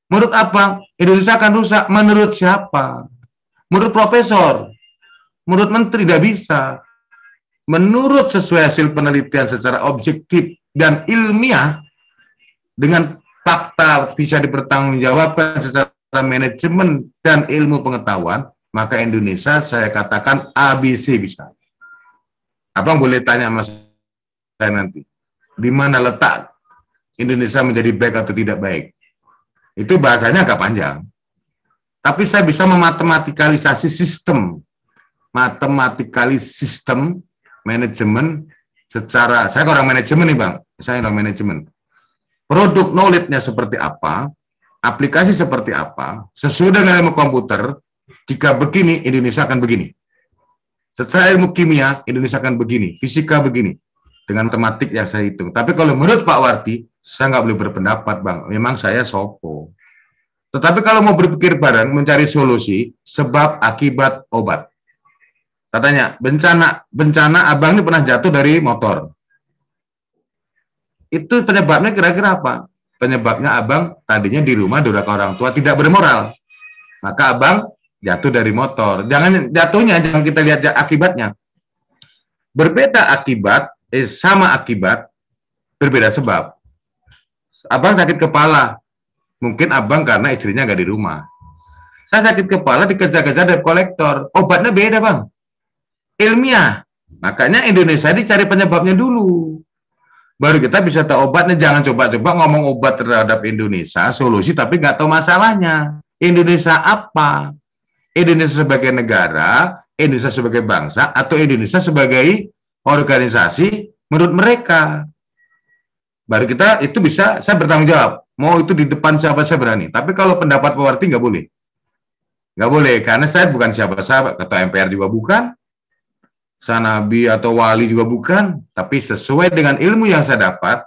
Menurut apa? Indonesia akan rusak. Menurut siapa? Menurut profesor? Menurut menteri? Tidak bisa. Menurut sesuai hasil penelitian secara objektif dan ilmiah dengan fakta bisa dipertanggungjawabkan secara manajemen dan ilmu pengetahuan, maka Indonesia saya katakan ABC bisa. Apa boleh tanya mas saya nanti, di mana letak Indonesia menjadi baik atau tidak baik? Itu bahasanya agak panjang. Tapi saya bisa mematematikalisasi sistem, matematikalis sistem manajemen secara, saya orang manajemen nih bang, saya orang manajemen produk knowledge-nya seperti apa, aplikasi seperti apa, sesuai dengan ilmu komputer, jika begini, Indonesia akan begini. Secara ilmu kimia, Indonesia akan begini, fisika begini, dengan tematik yang saya hitung. Tapi kalau menurut Pak Warti, saya nggak boleh berpendapat, Bang. Memang saya sopo. Tetapi kalau mau berpikir bareng, mencari solusi, sebab akibat obat. Katanya, bencana, bencana abang ini pernah jatuh dari motor. Itu penyebabnya kira-kira apa? Penyebabnya abang tadinya di rumah durhaka orang tua tidak bermoral. Maka abang jatuh dari motor. Jangan jatuhnya jangan kita lihat akibatnya. Berbeda akibat, eh, sama akibat, berbeda sebab. Abang sakit kepala, mungkin abang karena istrinya nggak di rumah. Saya sakit kepala dikejar-kejar dari kolektor, obatnya beda bang. Ilmiah, makanya Indonesia dicari penyebabnya dulu baru kita bisa tahu obatnya. Jangan coba-coba ngomong obat terhadap Indonesia, solusi tapi nggak tahu masalahnya. Indonesia apa? Indonesia sebagai negara, Indonesia sebagai bangsa, atau Indonesia sebagai organisasi menurut mereka. Baru kita itu bisa, saya bertanggung jawab. Mau itu di depan siapa saya berani. Tapi kalau pendapat pewarti nggak boleh. Nggak boleh, karena saya bukan siapa-siapa. kata MPR juga bukan, sanabi atau wali juga bukan, tapi sesuai dengan ilmu yang saya dapat,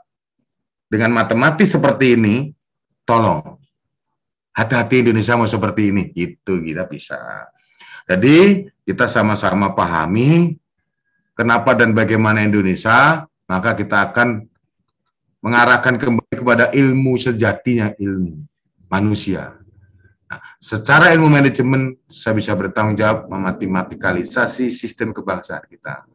dengan matematis seperti ini, tolong. Hati-hati Indonesia mau seperti ini, itu kita bisa. Jadi kita sama-sama pahami kenapa dan bagaimana Indonesia, maka kita akan mengarahkan kembali kepada ilmu sejatinya ilmu manusia. Nah, secara ilmu manajemen saya bisa bertanggung jawab mematematikalisasi sistem kebangsaan kita.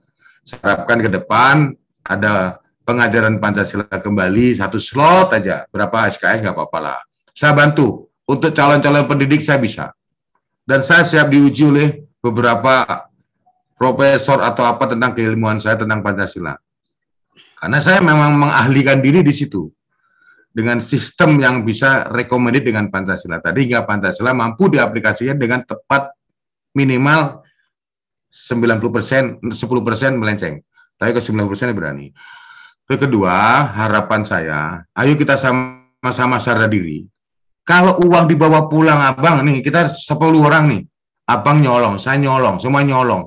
Saya harapkan ke depan ada pengajaran Pancasila kembali satu slot aja berapa SKS nggak apa-apa lah. Saya bantu untuk calon-calon pendidik saya bisa. Dan saya siap diuji oleh beberapa profesor atau apa tentang keilmuan saya tentang Pancasila. Karena saya memang mengahlikan diri di situ dengan sistem yang bisa recommended dengan Pancasila tadi hingga Pancasila mampu diaplikasikan dengan tepat minimal 90% 10% melenceng tapi ke 90% berani Terus kedua harapan saya ayo kita sama-sama sadar diri kalau uang dibawa pulang abang nih kita 10 orang nih abang nyolong saya nyolong semua nyolong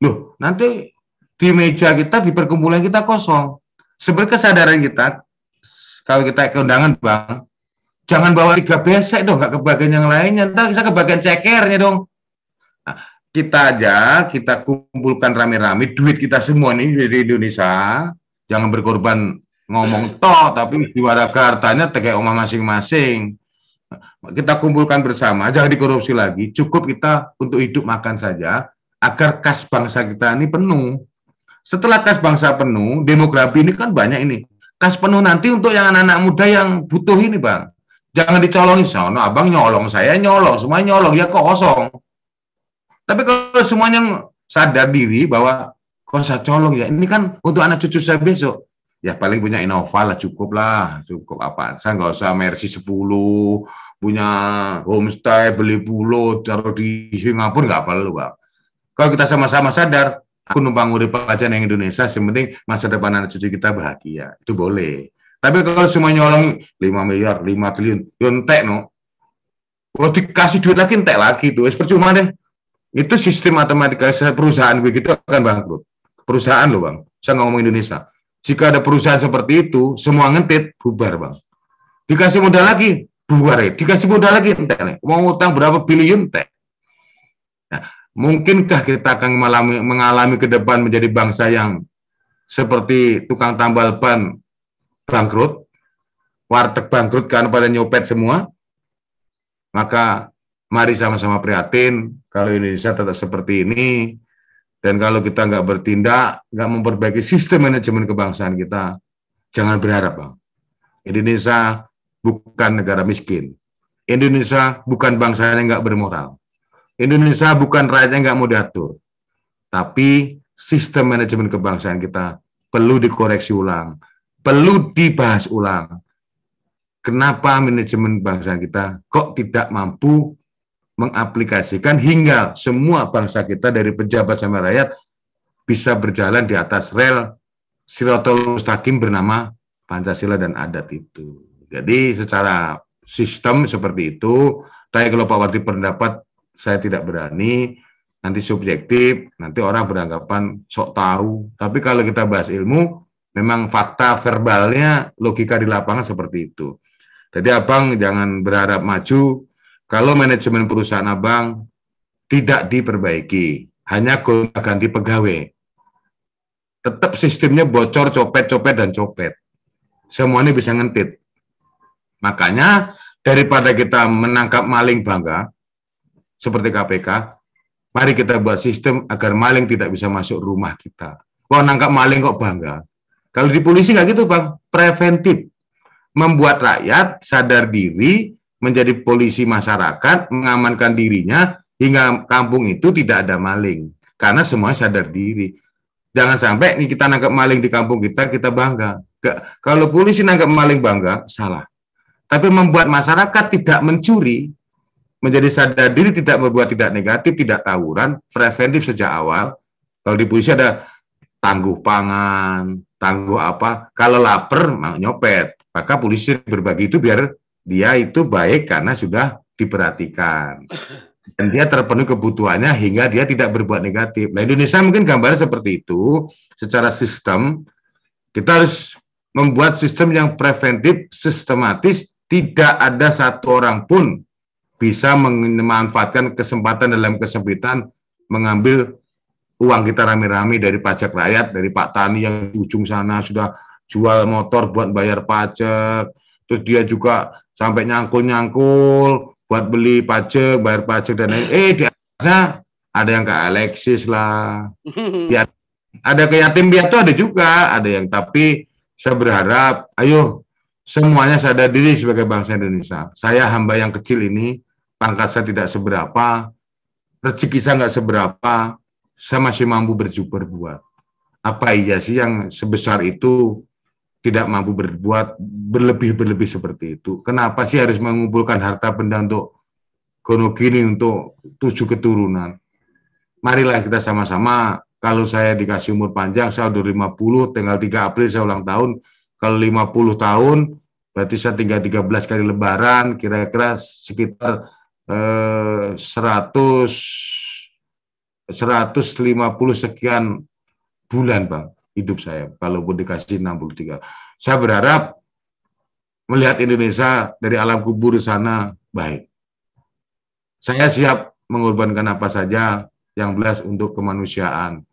loh nanti di meja kita di perkumpulan kita kosong sebenarnya kesadaran kita kalau kita ke undangan bang jangan bawa tiga besek dong nggak ke bagian yang lainnya ntar kita ke bagian cekernya dong nah, kita aja kita kumpulkan rame-rame duit kita semua nih dari Indonesia jangan berkorban ngomong toh tapi juara kartanya tegak omah masing-masing kita kumpulkan bersama jangan dikorupsi lagi cukup kita untuk hidup makan saja agar kas bangsa kita ini penuh setelah kas bangsa penuh demografi ini kan banyak ini kas penuh nanti untuk yang anak-anak muda yang butuh ini bang jangan dicolongin so abang nyolong saya nyolong semua nyolong ya kok kosong tapi kalau semuanya sadar diri bahwa kok saya colong ya ini kan untuk anak cucu saya besok ya paling punya Innova lah cukup lah cukup apa saya nggak usah Mercy 10 punya homestay beli pulau taruh di Singapura nggak perlu bang kalau kita sama-sama sadar aku numpang urip aja yang Indonesia, yang penting masa depan anak cucu kita bahagia. Itu boleh. Tapi kalau semua nyolong 5 miliar, 5 triliun, yontek no. Kalau dikasih duit lagi, entek lagi. Itu percuma deh. Itu sistem matematika perusahaan begitu akan bangkrut. Perusahaan loh bang, saya ngomong Indonesia. Jika ada perusahaan seperti itu, semua ngentit, bubar bang. Dikasih modal lagi, bubar ya. Dikasih modal lagi, entek. nih. Mau utang berapa triliun entek. Mungkinkah kita akan mengalami, mengalami ke depan menjadi bangsa yang seperti tukang tambal ban bangkrut, warteg bangkrut karena pada nyopet semua? Maka mari sama-sama prihatin kalau Indonesia tetap seperti ini, dan kalau kita nggak bertindak, nggak memperbaiki sistem manajemen kebangsaan kita, jangan berharap, Bang. Indonesia bukan negara miskin. Indonesia bukan bangsa yang nggak bermoral. Indonesia bukan rakyatnya nggak mau diatur, tapi sistem manajemen kebangsaan kita perlu dikoreksi ulang, perlu dibahas ulang. Kenapa manajemen bangsa kita kok tidak mampu mengaplikasikan hingga semua bangsa kita dari pejabat sampai rakyat bisa berjalan di atas rel sirotol mustaqim bernama Pancasila dan adat itu. Jadi secara sistem seperti itu, tapi kalau Pak Wati pendapat saya tidak berani, nanti subjektif, nanti orang beranggapan sok tahu. Tapi kalau kita bahas ilmu, memang fakta verbalnya logika di lapangan seperti itu. Jadi abang jangan berharap maju kalau manajemen perusahaan abang tidak diperbaiki, hanya gonta ganti pegawai. Tetap sistemnya bocor, copet, copet, dan copet. Semuanya bisa ngentit. Makanya daripada kita menangkap maling bangga, seperti KPK, mari kita buat sistem agar maling tidak bisa masuk rumah kita. Wah, nangkap maling kok bangga. Kalau di polisi nggak gitu, Bang. Preventif. Membuat rakyat sadar diri, menjadi polisi masyarakat, mengamankan dirinya, hingga kampung itu tidak ada maling. Karena semua sadar diri. Jangan sampai nih kita nangkap maling di kampung kita, kita bangga. Gak. Kalau polisi nangkap maling bangga, salah. Tapi membuat masyarakat tidak mencuri, menjadi sadar diri tidak berbuat tidak negatif, tidak tawuran, preventif sejak awal. Kalau di puisi ada tangguh pangan, tangguh apa. Kalau lapar nyopet, maka polisi berbagi itu biar dia itu baik karena sudah diperhatikan. Dan dia terpenuhi kebutuhannya hingga dia tidak berbuat negatif. Nah Indonesia mungkin gambarnya seperti itu. Secara sistem, kita harus membuat sistem yang preventif, sistematis, tidak ada satu orang pun bisa memanfaatkan kesempatan dalam kesempitan mengambil uang kita rame-rame dari pajak rakyat, dari Pak Tani yang di ujung sana sudah jual motor buat bayar pajak, terus dia juga sampai nyangkul-nyangkul buat beli pajak, bayar pajak dan lain. Eh di atasnya ada yang ke Alexis lah, ya, ada ke yatim piatu ada juga, ada yang tapi saya berharap, ayo semuanya sadar diri sebagai bangsa Indonesia. Saya hamba yang kecil ini pangkat saya tidak seberapa, rezeki saya nggak seberapa, saya masih mampu berbuat. Apa iya sih yang sebesar itu tidak mampu berbuat berlebih-berlebih seperti itu? Kenapa sih harus mengumpulkan harta benda untuk gono gini untuk tujuh keturunan? Marilah kita sama-sama kalau saya dikasih umur panjang, saya udah 50, tinggal 3 April saya ulang tahun, kalau 50 tahun, berarti saya tinggal 13 kali lebaran, kira-kira sekitar 100 eh, 150 sekian bulan Bang hidup saya kalau pun dikasih 63. Saya berharap melihat Indonesia dari alam kubur di sana baik. Saya siap mengorbankan apa saja yang belas untuk kemanusiaan.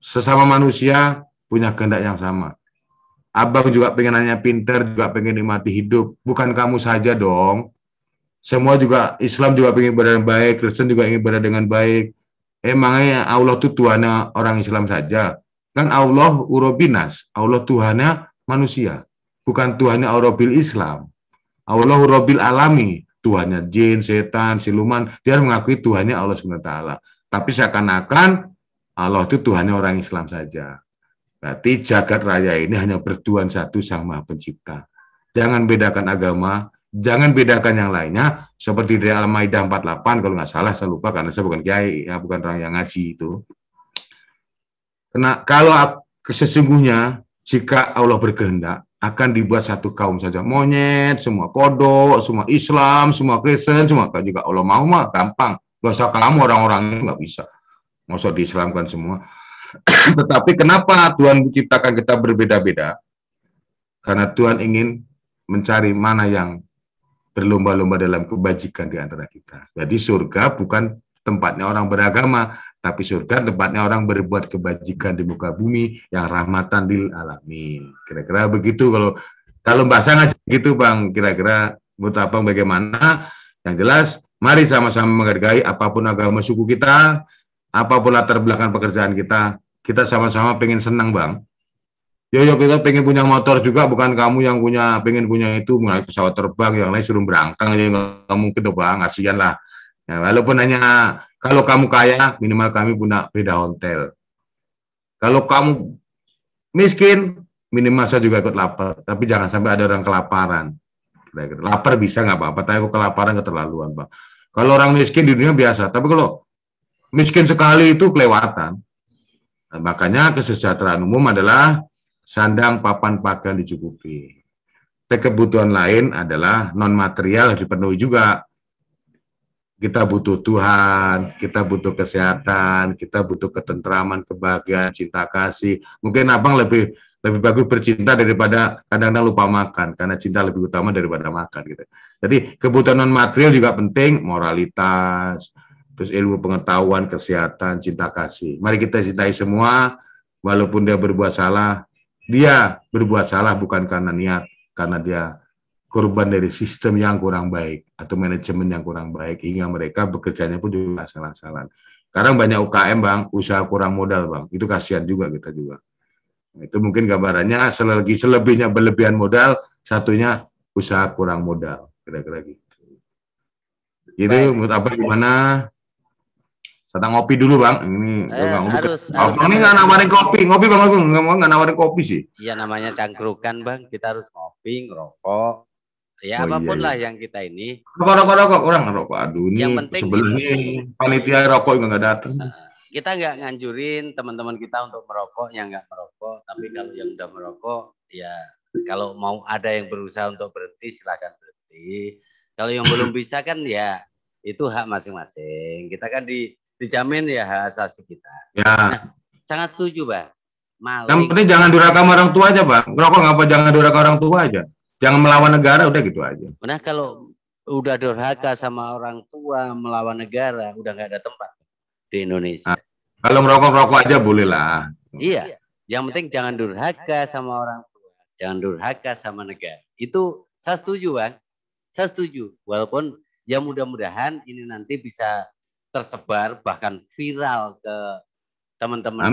Sesama manusia punya kehendak yang sama. Abang juga pengen hanya pinter, juga pengen nikmati hidup. Bukan kamu saja dong semua juga Islam juga ingin berada dengan baik, Kristen juga ingin berada dengan baik. Emangnya eh, Allah itu Tuhannya orang Islam saja? Kan Allah urobinas, Allah Tuhannya manusia, bukan Tuhannya urobil Islam. Allah urobil alami, Tuhannya jin, setan, siluman, dia mengakui Tuhannya Allah SWT. Tapi seakan-akan Allah itu Tuhannya orang Islam saja. Berarti jagat raya ini hanya bertuan satu Sang Maha Pencipta. Jangan bedakan agama, jangan bedakan yang lainnya seperti di Al-Maidah 48 kalau nggak salah saya lupa karena saya bukan kiai ya bukan orang yang ngaji itu. Karena kalau sesungguhnya jika Allah berkehendak akan dibuat satu kaum saja monyet semua kodok semua Islam semua Kristen semua kalau juga Allah mau mah gampang gak usah kamu orang-orangnya nggak bisa nggak usah diislamkan semua tetapi kenapa Tuhan menciptakan kita berbeda-beda karena Tuhan ingin mencari mana yang berlomba-lomba dalam kebajikan di antara kita. Jadi surga bukan tempatnya orang beragama, tapi surga tempatnya orang berbuat kebajikan di muka bumi yang rahmatan lil alamin. Kira-kira begitu kalau kalau Mbak sangat gitu Bang, kira-kira menurut Abang bagaimana? Yang jelas mari sama-sama menghargai apapun agama suku kita, apapun latar belakang pekerjaan kita, kita sama-sama pengen senang Bang yo yo kita pengen punya motor juga bukan kamu yang punya pengen punya itu mulai pesawat terbang yang lain suruh berangkang ya nggak mungkin tuh bang kasihan lah ya, walaupun hanya kalau kamu kaya minimal kami punya beda hotel kalau kamu miskin minimal saya juga ikut lapar tapi jangan sampai ada orang kelaparan lapar bisa nggak apa-apa tapi kelaparan keterlaluan bang. kalau orang miskin di dunia biasa tapi kalau miskin sekali itu kelewatan nah, makanya kesejahteraan umum adalah sandang, papan pakan dicukupi. Kebutuhan lain adalah non material dipenuhi juga. Kita butuh Tuhan, kita butuh kesehatan, kita butuh ketentraman, kebahagiaan, cinta kasih. Mungkin abang lebih lebih bagus bercinta daripada kadang-kadang lupa makan karena cinta lebih utama daripada makan gitu. Jadi kebutuhan non material juga penting, moralitas, terus ilmu pengetahuan, kesehatan, cinta kasih. Mari kita cintai semua walaupun dia berbuat salah, dia berbuat salah bukan karena niat, karena dia korban dari sistem yang kurang baik atau manajemen yang kurang baik hingga mereka bekerjanya pun juga salah-salah. Sekarang banyak UKM bang, usaha kurang modal bang, itu kasihan juga kita juga. Itu mungkin gambarannya ah, selagi selebihnya berlebihan modal, satunya usaha kurang modal, kira-kira gitu. Jadi, menurut apa gimana? Tentang ngopi dulu bang. Ini eh, bang, harus, bang, harus, ini nggak nawarin kopi, ngopi bang Agung nggak mau nggak nawarin kopi sih. Iya namanya cangkrukan bang, kita harus ngopi, ngerokok. Ya oh, iya, apapun iya, iya. lah yang kita ini. Rokok rokok rokok kurang rokok. Aduh ini yang penting sebelumnya gitu. panitia rokok nggak datang. Nah, kita nggak nganjurin teman-teman kita untuk merokok yang nggak merokok, tapi kalau yang udah merokok ya kalau mau ada yang berusaha untuk berhenti silahkan berhenti. Kalau yang belum bisa kan ya itu hak masing-masing. Kita kan di dijamin ya hak asasi kita. Ya. Nah, sangat setuju, Bang. Maling. Yang penting jangan durhaka sama orang tua aja, Bang. Merokok ngapa jangan durhaka orang tua aja. Jangan melawan negara udah gitu aja. Nah, kalau udah durhaka sama orang tua melawan negara udah nggak ada tempat di Indonesia. Nah, kalau merokok-rokok aja boleh lah. Iya. Yang penting jangan durhaka sama orang tua, jangan durhaka sama negara. Itu saya setuju, Bang. Saya setuju. Walaupun ya mudah-mudahan ini nanti bisa tersebar bahkan viral ke teman-teman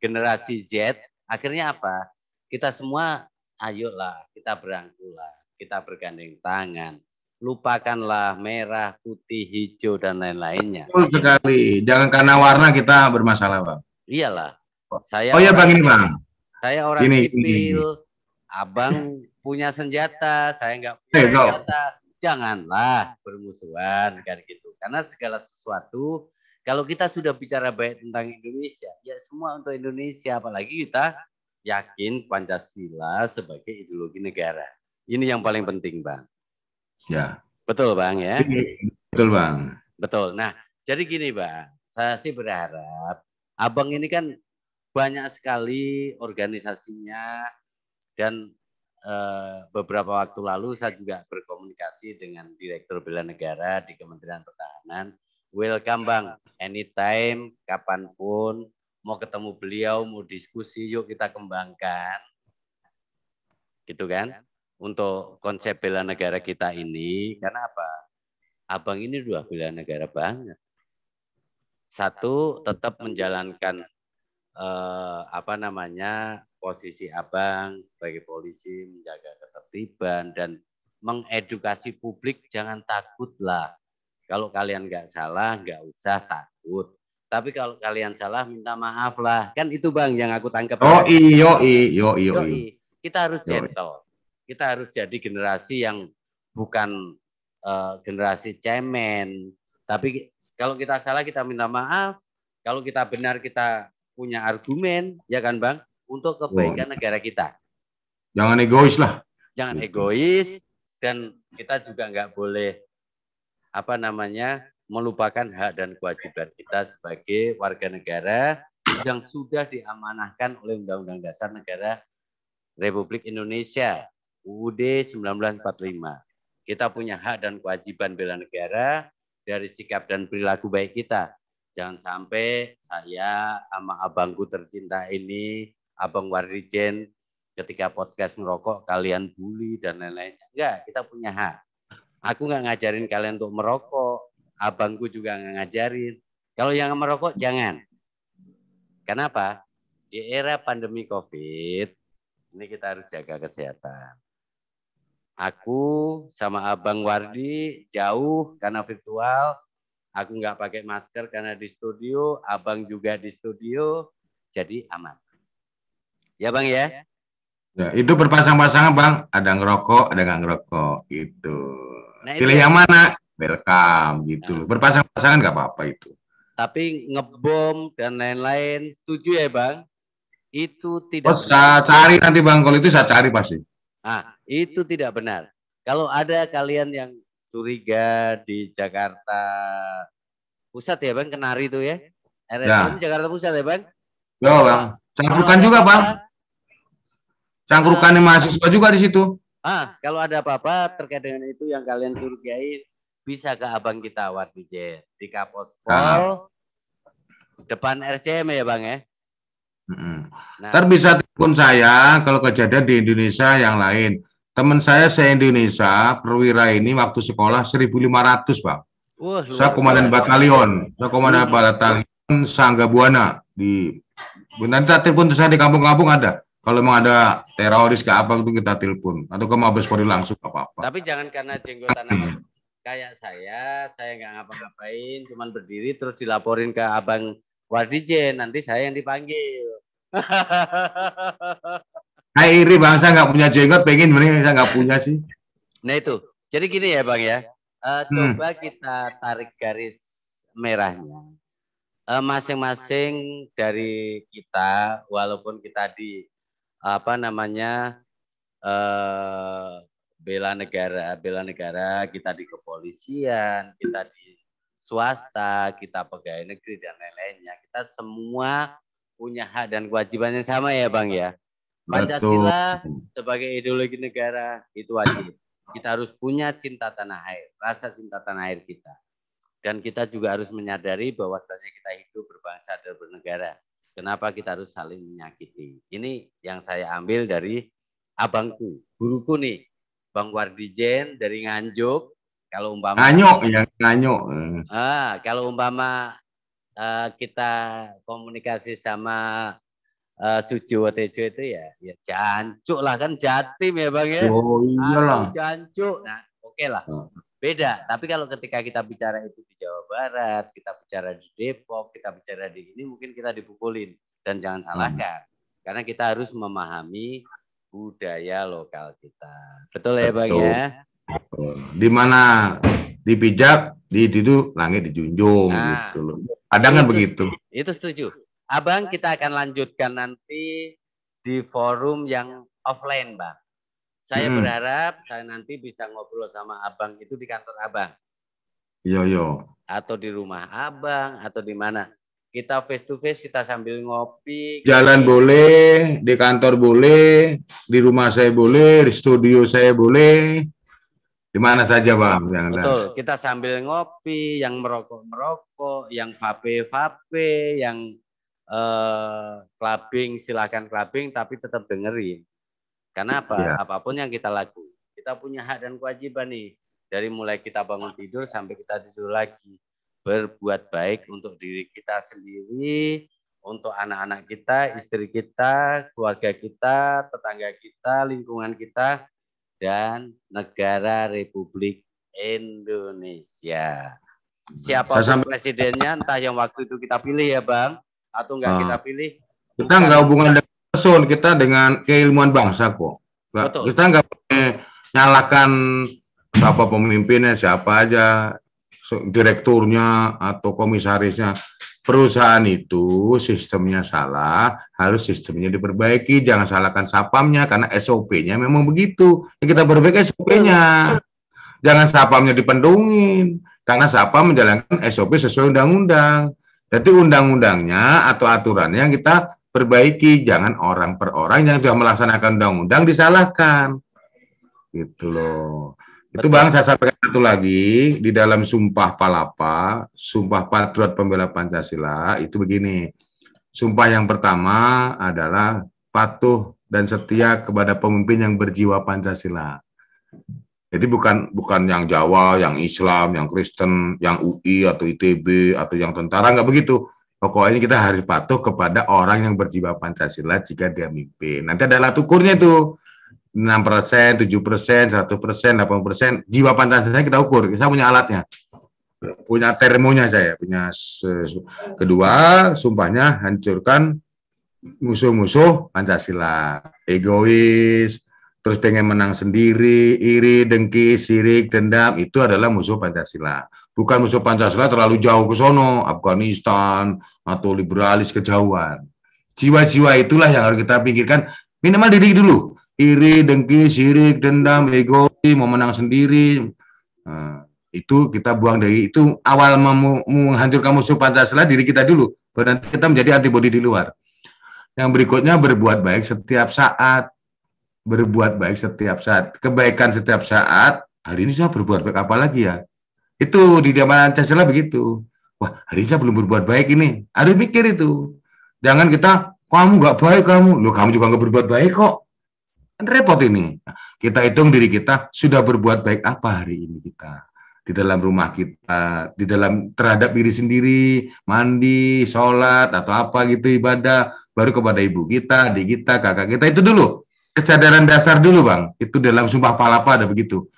generasi Z akhirnya apa kita semua ayolah kita berangkulah kita bergandeng tangan lupakanlah merah putih hijau dan lain-lainnya betul sekali jangan karena warna kita bermasalah bang iyalah oh. saya oh ya bang ini bang saya orang ini, sipil ini. abang punya senjata saya enggak punya hey, senjata janganlah bermusuhan kan gitu karena segala sesuatu kalau kita sudah bicara baik tentang Indonesia, ya semua untuk Indonesia, apalagi kita yakin Pancasila sebagai ideologi negara. Ini yang paling penting, Bang. Ya. Betul, Bang ya. Betul, Bang. Betul. Nah, jadi gini, Bang. Saya sih berharap Abang ini kan banyak sekali organisasinya dan Eh, beberapa waktu lalu saya juga berkomunikasi dengan Direktur Bela Negara di Kementerian Pertahanan. Welcome Bang, anytime, kapanpun, mau ketemu beliau, mau diskusi, yuk kita kembangkan. Gitu kan? Untuk konsep bela negara kita ini, karena apa? Abang ini dua bela negara banget. Satu, tetap menjalankan eh, apa namanya posisi abang sebagai polisi menjaga ketertiban dan mengedukasi publik jangan takutlah. Kalau kalian nggak salah, nggak usah takut. Tapi kalau kalian salah, minta maaf lah. Kan itu bang yang aku tangkap. Oh iyo iyo iyo. Kita harus gentle. Kita harus jadi generasi yang bukan uh, generasi cemen. Tapi kalau kita salah kita minta maaf. Kalau kita benar kita punya argumen, ya kan bang? untuk kebaikan gitu. negara kita. Jangan egois lah. Jangan gitu. egois dan kita juga nggak boleh apa namanya melupakan hak dan kewajiban kita sebagai warga negara yang sudah diamanahkan oleh Undang-Undang Dasar Negara Republik Indonesia UUD 1945. Kita punya hak dan kewajiban bela negara dari sikap dan perilaku baik kita. Jangan sampai saya sama abangku tercinta ini Abang Warijen ketika podcast merokok kalian bully dan lain-lain. Enggak, kita punya hak. Aku nggak ngajarin kalian untuk merokok. Abangku juga nggak ngajarin. Kalau yang merokok jangan. Kenapa? Di era pandemi COVID, ini kita harus jaga kesehatan. Aku sama Abang Wardi jauh karena virtual. Aku nggak pakai masker karena di studio. Abang juga di studio. Jadi aman. Ya Bang ya. ya? ya itu berpasang-pasangan Bang. Ada ngerokok, ada nggak ngerokok. Gitu. Nah, itu. Nah, Pilih itu... Ya. yang mana? Welcome gitu. Nah. Berpasang-pasangan nggak apa-apa itu. Tapi ngebom dan lain-lain setuju ya Bang? Itu tidak. Oh, benar. saya cari nanti Bang kalau itu saya cari pasti. Ah, itu tidak benar. Kalau ada kalian yang curiga di Jakarta Pusat ya Bang, Kenari itu ya? RSM ya. Jakarta Pusat ya Bang? Ya Bang. Saya bukan juga Bang. Cangkrukan uh, ah. mahasiswa juga di situ. Ah, kalau ada apa-apa terkait dengan itu yang kalian curigai, bisa ke abang kita J di Kapospol nah. depan RCM ya bang ya. Hmm. Nah. Ntar bisa telepon saya kalau kejadian di Indonesia yang lain. Teman saya se-Indonesia, perwira ini waktu sekolah 1.500, Pak. Wah, saya komandan batalion, saya komandan batalion Sangga Buana di nanti telepon saya di kampung-kampung ada. Kalau memang ada teroris ke apa itu kita telepon atau ke Mabes Polri langsung apa apa. Tapi jangan karena jenggotan hmm. kayak saya, saya nggak ngapa-ngapain, cuman berdiri terus dilaporin ke abang Wardijen, nanti saya yang dipanggil. Hai iri bang, saya nggak punya jenggot, pengen mending saya nggak punya sih. Nah itu, jadi gini ya bang ya, uh, hmm. coba kita tarik garis merahnya eh, masing-masing dari kita, walaupun kita di apa namanya eh, bela negara, bela negara kita di kepolisian, kita di swasta, kita pegawai negeri dan lain-lainnya. Kita semua punya hak dan kewajiban yang sama ya, Bang ya. Pancasila sebagai ideologi negara itu wajib. Kita harus punya cinta tanah air, rasa cinta tanah air kita. Dan kita juga harus menyadari bahwasanya kita hidup berbangsa dan bernegara. Kenapa kita harus saling menyakiti? Ini yang saya ambil dari abangku, guruku nih, Bang Wardijen dari Nganjuk. Kalau umpama Nganjuk, ya, Nganjuk. Ah, kalau umpama uh, kita komunikasi sama uh, eh, cucu Tejo itu ya, ya jancuk lah kan jatim ya Bang ya. Oh iyalah. lah, jancuk. Nah, oke okay lah. Oh. Beda, tapi kalau ketika kita bicara itu di Jawa Barat, kita bicara di Depok, kita bicara di ini mungkin kita dipukulin dan jangan salahkan. Hmm. Karena kita harus memahami budaya lokal kita. Betul, ya, Betul. ya, Bang ya? Di mana dipijak, di itu langit dijunjung nah, gitu loh. Ada kan begitu. Itu setuju. Abang kita akan lanjutkan nanti di forum yang offline, Bang. Saya hmm. berharap saya nanti bisa ngobrol sama abang itu di kantor abang. Iya, iya. Atau di rumah abang, atau di mana. Kita face to face, kita sambil ngopi. Jalan gitu. boleh, di kantor boleh, di rumah saya boleh, di studio saya boleh. Di mana saja, Bang. Betul, kita sambil ngopi, yang merokok-merokok, yang vape-vape, yang eh, clubbing, silakan clubbing, tapi tetap dengerin. Karena apa? Ya. Apapun yang kita laku, kita punya hak dan kewajiban nih. Dari mulai kita bangun tidur sampai kita tidur lagi. Berbuat baik untuk diri kita sendiri, untuk anak-anak kita, istri kita, keluarga kita, tetangga kita, lingkungan kita, dan negara Republik Indonesia. Siapa sampai... presidennya, entah yang waktu itu kita pilih ya Bang, atau enggak nah, kita pilih. Kita enggak hubungan dengan sun kita dengan keilmuan bangsa kok. Gak, Betul. Kita nggak boleh nyalakan siapa pemimpinnya, siapa aja direkturnya atau komisarisnya. Perusahaan itu sistemnya salah, harus sistemnya diperbaiki. Jangan salahkan sapamnya karena SOP-nya memang begitu. Ya, kita perbaiki SOP-nya. Jangan sapamnya dipendungin karena sapam menjalankan SOP sesuai undang-undang. Jadi undang-undangnya atau aturannya yang kita perbaiki, jangan orang per orang yang sudah melaksanakan undang-undang disalahkan. Gitu loh. Itu Bang saya sampaikan satu lagi di dalam Sumpah Palapa, Sumpah Patriot Pembela Pancasila itu begini. Sumpah yang pertama adalah patuh dan setia kepada pemimpin yang berjiwa Pancasila. Jadi bukan bukan yang Jawa, yang Islam, yang Kristen, yang UI atau ITB atau yang tentara nggak begitu pokoknya kita harus patuh kepada orang yang berjiwa Pancasila jika dia mimpin. Nanti ada alat ukurnya tuh. 6%, 7%, 1%, 8%, jiwa Pancasila kita ukur. Saya punya alatnya. Punya termonya saya, punya kedua, sumpahnya hancurkan musuh-musuh Pancasila. Egois, terus pengen menang sendiri, iri, dengki, sirik, dendam, itu adalah musuh Pancasila. Bukan musuh Pancasila terlalu jauh ke sono, Afghanistan, atau liberalis kejauhan. Jiwa-jiwa itulah yang harus kita pikirkan. minimal diri dulu. Iri, dengki, sirik, dendam, ego, mau menang sendiri. Nah, itu kita buang dari itu awal menghancurkan musuh Pancasila diri kita dulu. Berarti kita menjadi antibodi di luar. Yang berikutnya berbuat baik setiap saat berbuat baik setiap saat, kebaikan setiap saat. Hari ini saya berbuat baik apa lagi ya? Itu di zaman Pancasila begitu. Wah, hari ini saya belum berbuat baik ini. Harus mikir itu. Jangan kita, kamu gak baik kamu. Loh, kamu juga nggak berbuat baik kok. Kan repot ini. Nah, kita hitung diri kita sudah berbuat baik apa hari ini kita. Di dalam rumah kita, di dalam terhadap diri sendiri, mandi, sholat, atau apa gitu, ibadah. Baru kepada ibu kita, adik kita, kakak kita, itu dulu kesadaran dasar dulu bang itu dalam sumpah palapa ada begitu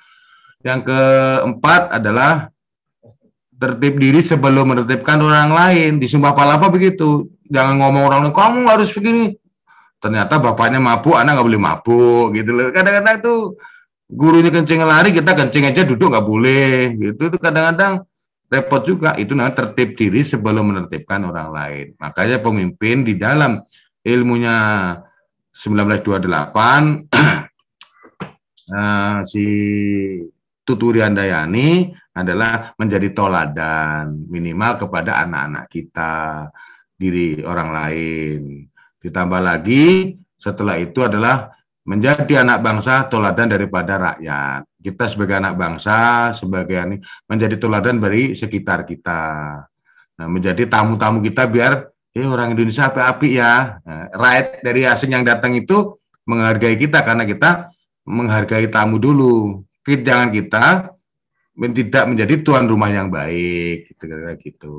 yang keempat adalah tertib diri sebelum menertibkan orang lain di sumpah palapa begitu jangan ngomong orang lain kamu harus begini ternyata bapaknya mabuk anak nggak boleh mabuk gitu loh kadang-kadang tuh gurunya kencing lari kita kencing aja duduk nggak boleh gitu itu kadang-kadang repot juga itu namanya tertib diri sebelum menertibkan orang lain makanya pemimpin di dalam ilmunya 1928 eh, si Tutur Riandayani adalah menjadi toladan minimal kepada anak-anak kita, diri orang lain. Ditambah lagi setelah itu adalah menjadi anak bangsa toladan daripada rakyat. Kita sebagai anak bangsa, sebagai ini menjadi toladan dari sekitar kita. Nah, menjadi tamu-tamu kita biar eh orang Indonesia api-api ya. Nah, right dari asing yang datang itu menghargai kita karena kita menghargai tamu dulu. Jangan kita tidak menjadi tuan rumah yang baik gitu gitu.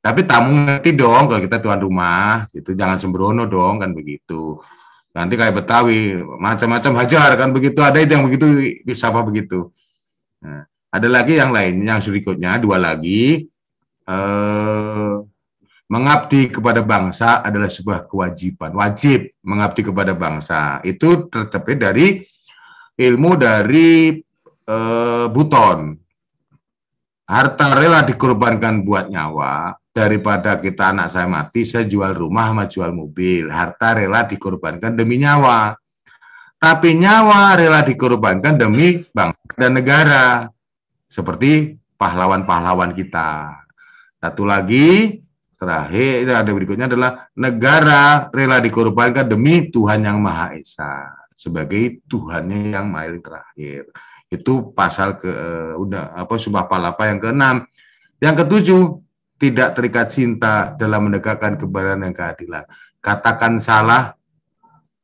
Tapi tamu ngerti dong kalau kita tuan rumah, itu jangan sembrono dong kan begitu. Nanti kayak Betawi macam-macam hajar kan begitu ada yang begitu bisa apa begitu. Nah, ada lagi yang lain yang berikutnya dua lagi eh mengabdi kepada bangsa adalah sebuah kewajiban. Wajib mengabdi kepada bangsa. Itu tercapai dari ilmu dari e, Buton. Harta rela dikorbankan buat nyawa, daripada kita anak saya mati, saya jual rumah sama jual mobil. Harta rela dikorbankan demi nyawa. Tapi nyawa rela dikorbankan demi bangsa dan negara. Seperti pahlawan-pahlawan kita. Satu lagi, Terakhir ada berikutnya adalah negara rela dikorbankan demi Tuhan yang Maha Esa sebagai Tuhannya yang maha terakhir. Itu pasal ke eh, udah apa sumpah palapa yang keenam. Yang ketujuh, tidak terikat cinta dalam menegakkan kebenaran dan keadilan. Katakan salah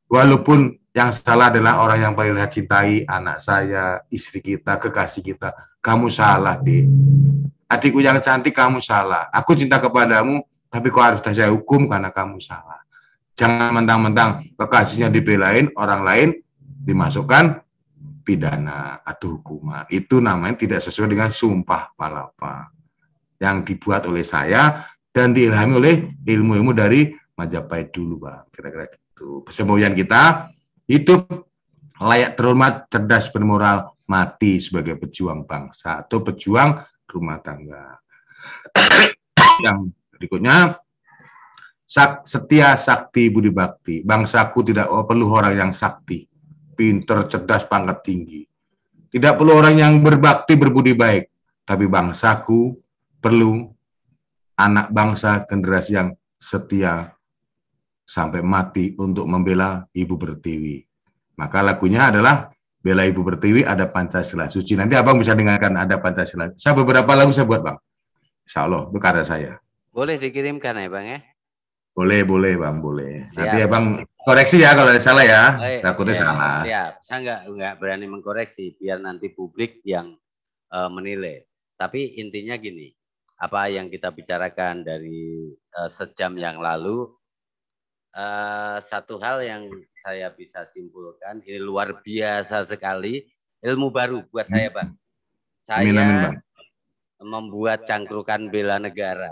walaupun yang salah adalah orang yang paling saya cintai, anak saya, istri kita, kekasih kita. Kamu salah, di adikku yang cantik kamu salah. Aku cinta kepadamu, tapi kau harus saya hukum karena kamu salah. Jangan mentang-mentang kekasihnya dibelain, orang lain dimasukkan pidana atau hukuman. Itu namanya tidak sesuai dengan sumpah palapa yang dibuat oleh saya dan diilhami oleh ilmu-ilmu dari Majapahit dulu, Pak. Kira-kira gitu. Kesemboyan kita hidup layak terhormat, cerdas bermoral, mati sebagai pejuang bangsa atau pejuang rumah tangga. yang berikutnya sak, setia sakti budi bakti. Bangsaku tidak perlu orang yang sakti, pinter, cerdas, pangkat tinggi. Tidak perlu orang yang berbakti, berbudi baik. Tapi bangsaku perlu anak bangsa generasi yang setia sampai mati untuk membela Ibu Pertiwi. Maka lagunya adalah Bela Ibu Pertiwi, ada Pancasila Suci. Nanti abang bisa dengarkan ada Pancasila. Saya beberapa lagu saya buat bang. Insya Allah, itu karya saya. Boleh dikirimkan ya bang ya? Boleh, boleh bang, boleh. Siap. Nanti abang koreksi ya kalau ada salah ya. Baik, Takutnya ya, salah. Siap, saya nggak, nggak berani mengkoreksi biar nanti publik yang uh, menilai. Tapi intinya gini, apa yang kita bicarakan dari uh, sejam yang lalu Eh, satu hal yang saya bisa simpulkan ini luar biasa sekali ilmu baru buat saya pak Saya membuat cangkrukan bela negara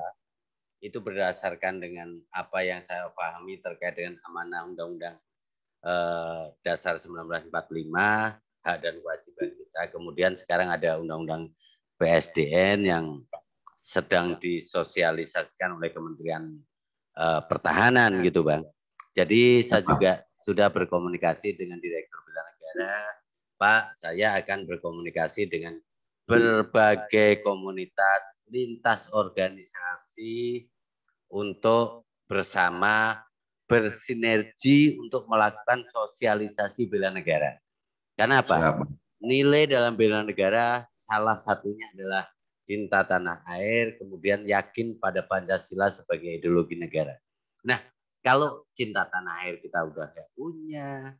itu berdasarkan dengan apa yang saya pahami terkait dengan amanah undang-undang eh, dasar 1945 hak dan kewajiban kita. Kemudian sekarang ada undang-undang PSDN yang sedang disosialisasikan oleh Kementerian uh, pertahanan gitu bang. Jadi saya juga sudah berkomunikasi dengan Direktur Bela Negara, Pak. Saya akan berkomunikasi dengan berbagai komunitas lintas organisasi untuk bersama bersinergi untuk melakukan sosialisasi bela negara. Karena apa? Nilai dalam bela negara salah satunya adalah cinta tanah air, kemudian yakin pada Pancasila sebagai ideologi negara. Nah, kalau cinta tanah air kita udah gak punya,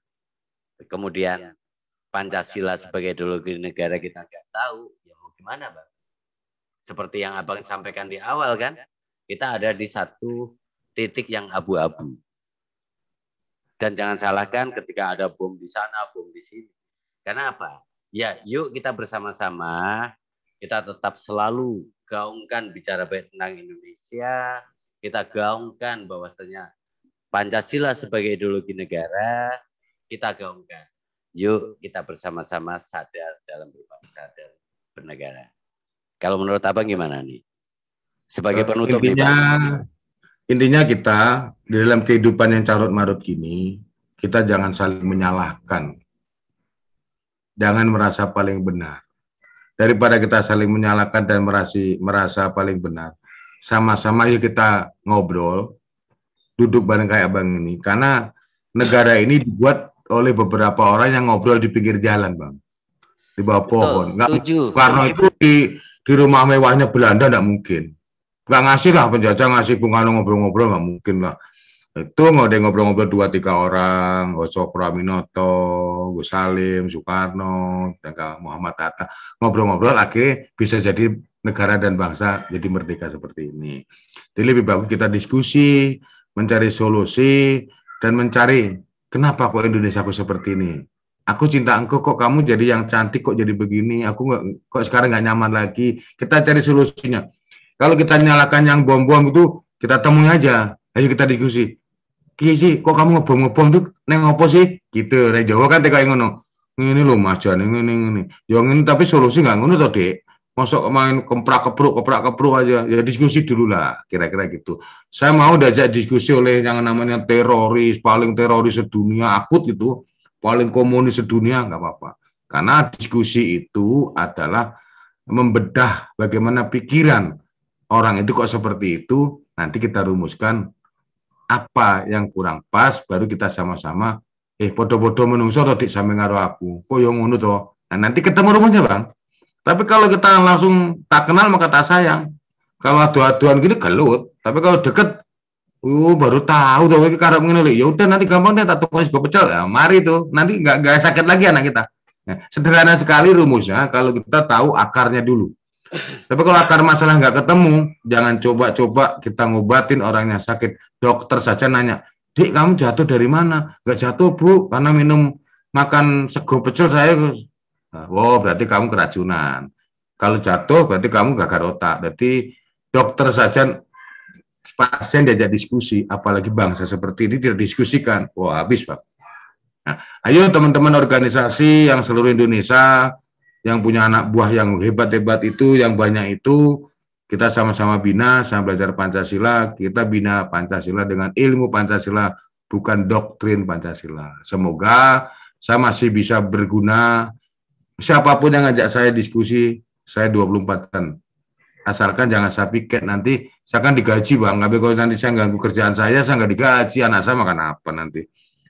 kemudian iya. Pancasila sebagai ideologi negara kita nggak tahu, ya mau gimana, Bang? Seperti yang Abang sampaikan di awal kan, kita ada di satu titik yang abu-abu. Dan jangan salahkan ketika ada bom di sana, bom di sini. Karena apa? Ya, yuk kita bersama-sama kita tetap selalu gaungkan bicara baik tentang Indonesia, kita gaungkan bahwasanya Pancasila sebagai ideologi negara, kita gaungkan. Yuk kita bersama-sama sadar dalam berbangsa sadar bernegara. Kalau menurut Abang gimana nih? Sebagai eh, penutup intinya, nih, intinya kita di dalam kehidupan yang carut marut gini, kita jangan saling menyalahkan. Jangan merasa paling benar daripada kita saling menyalahkan dan merasi, merasa paling benar sama-sama yuk kita ngobrol duduk bareng kayak abang ini karena negara ini dibuat oleh beberapa orang yang ngobrol di pinggir jalan bang di bawah Betul, pohon nggak karena itu di di rumah mewahnya Belanda nggak mungkin nggak ngasih lah penjajah ngasih bunga ngobrol-ngobrol nggak mungkin lah itu nggak ada ngobrol-ngobrol dua tiga orang Osok Raminoto, Gus Salim, Soekarno, dan Muhammad Hatta ngobrol-ngobrol akhirnya bisa jadi negara dan bangsa jadi merdeka seperti ini. Jadi lebih bagus kita diskusi, mencari solusi dan mencari kenapa kok Indonesia aku seperti ini. Aku cinta engkau kok kamu jadi yang cantik kok jadi begini. Aku gak, kok sekarang nggak nyaman lagi. Kita cari solusinya. Kalau kita nyalakan yang bom-bom itu kita temui aja. Ayo kita diskusi Kiai kok kamu ngebom-ngebom tuh neng opo sih? Gitu. dari Jawa kan tega ngono. Ini loh Mas Jan, ini ini. yang ini tapi solusi nggak ngono tadi dek Masuk main keprak kepruk keprak kepruk aja. Ya diskusi dulu lah, kira-kira gitu. Saya mau diajak diskusi oleh yang namanya teroris, paling teroris sedunia akut gitu, paling komunis sedunia nggak apa-apa. Karena diskusi itu adalah membedah bagaimana pikiran orang itu kok seperti itu, nanti kita rumuskan apa yang kurang pas baru kita sama-sama eh podo-podo menungso atau di samping karo aku kok yang ngono toh nah nanti ketemu rumahnya bang tapi kalau kita langsung tak kenal maka tak sayang kalau adu-aduan gini gelut tapi kalau deket uh baru tahu tuh kayak karam ini ya udah nanti gampang deh tak tukang sego pecel ya mari tuh nanti nggak nggak sakit lagi anak kita nah, sederhana sekali rumusnya kalau kita tahu akarnya dulu tapi kalau akar masalah nggak ketemu, jangan coba-coba kita ngobatin orangnya sakit. Dokter saja nanya, Dik kamu jatuh dari mana? Nggak jatuh bu, karena minum makan sego pecel saya. Nah, wow, berarti kamu keracunan. Kalau jatuh berarti kamu gagal otak. Berarti dokter saja pasien diajak diskusi, apalagi bangsa seperti ini tidak diskusikan. Wah habis pak. Nah, ayo teman-teman organisasi yang seluruh Indonesia yang punya anak buah yang hebat-hebat itu, yang banyak itu, kita sama-sama bina, sama belajar Pancasila, kita bina Pancasila dengan ilmu Pancasila, bukan doktrin Pancasila. Semoga saya masih bisa berguna, siapapun yang ngajak saya diskusi, saya 24 tahun. Asalkan jangan saya piket nanti, saya kan digaji bang, tapi kalau nanti saya ganggu kerjaan saya, saya nggak digaji, anak saya makan apa nanti.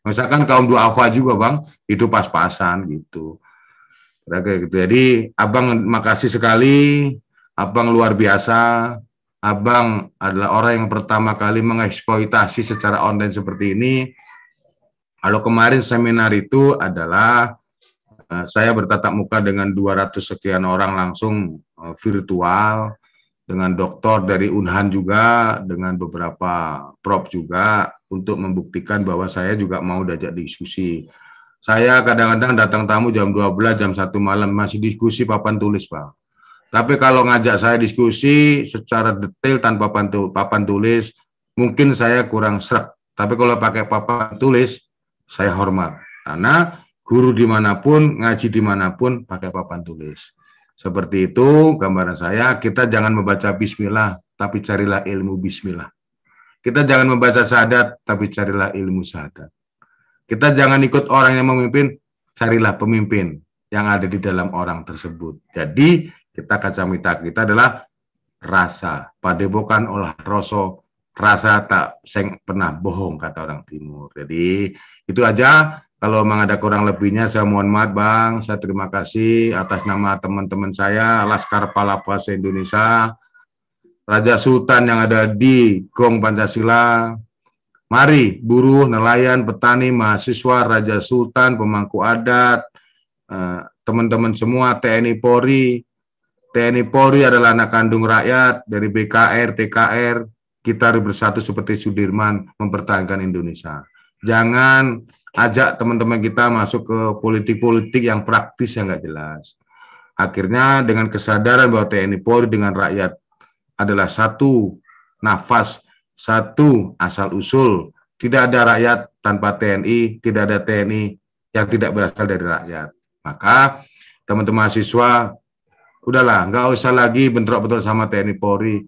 Misalkan kaum dua apa juga bang, itu pas-pasan gitu. Oke, gitu. jadi Abang makasih sekali, Abang luar biasa, Abang adalah orang yang pertama kali mengeksploitasi secara online seperti ini. Kalau kemarin seminar itu adalah eh, saya bertatap muka dengan 200 sekian orang langsung eh, virtual, dengan dokter dari Unhan juga, dengan beberapa prop juga, untuk membuktikan bahwa saya juga mau diajak diskusi saya kadang-kadang datang tamu jam 12, jam 1 malam masih diskusi papan tulis, Pak. Tapi kalau ngajak saya diskusi secara detail tanpa papan tulis, mungkin saya kurang serak. Tapi kalau pakai papan tulis, saya hormat. Karena guru dimanapun, ngaji dimanapun, pakai papan tulis. Seperti itu gambaran saya, kita jangan membaca bismillah, tapi carilah ilmu bismillah. Kita jangan membaca sadat, tapi carilah ilmu sadat. Kita jangan ikut orang yang memimpin, carilah pemimpin yang ada di dalam orang tersebut. Jadi kita kacamita kita adalah rasa. Padepokan olah rasa rasa tak seng pernah bohong kata orang timur. Jadi itu aja kalau memang ada kurang lebihnya saya mohon maaf Bang. Saya terima kasih atas nama teman-teman saya Laskar Palapa Indonesia Raja Sultan yang ada di Gong Pancasila Mari buruh, nelayan, petani, mahasiswa, raja sultan, pemangku adat, eh, teman-teman semua TNI Polri. TNI Polri adalah anak kandung rakyat dari BKR, TKR. Kita harus bersatu seperti Sudirman mempertahankan Indonesia. Jangan ajak teman-teman kita masuk ke politik-politik yang praktis yang nggak jelas. Akhirnya dengan kesadaran bahwa TNI Polri dengan rakyat adalah satu nafas satu, asal-usul. Tidak ada rakyat tanpa TNI, tidak ada TNI yang tidak berasal dari rakyat. Maka teman-teman mahasiswa, udahlah, nggak usah lagi bentrok-bentrok sama TNI Polri.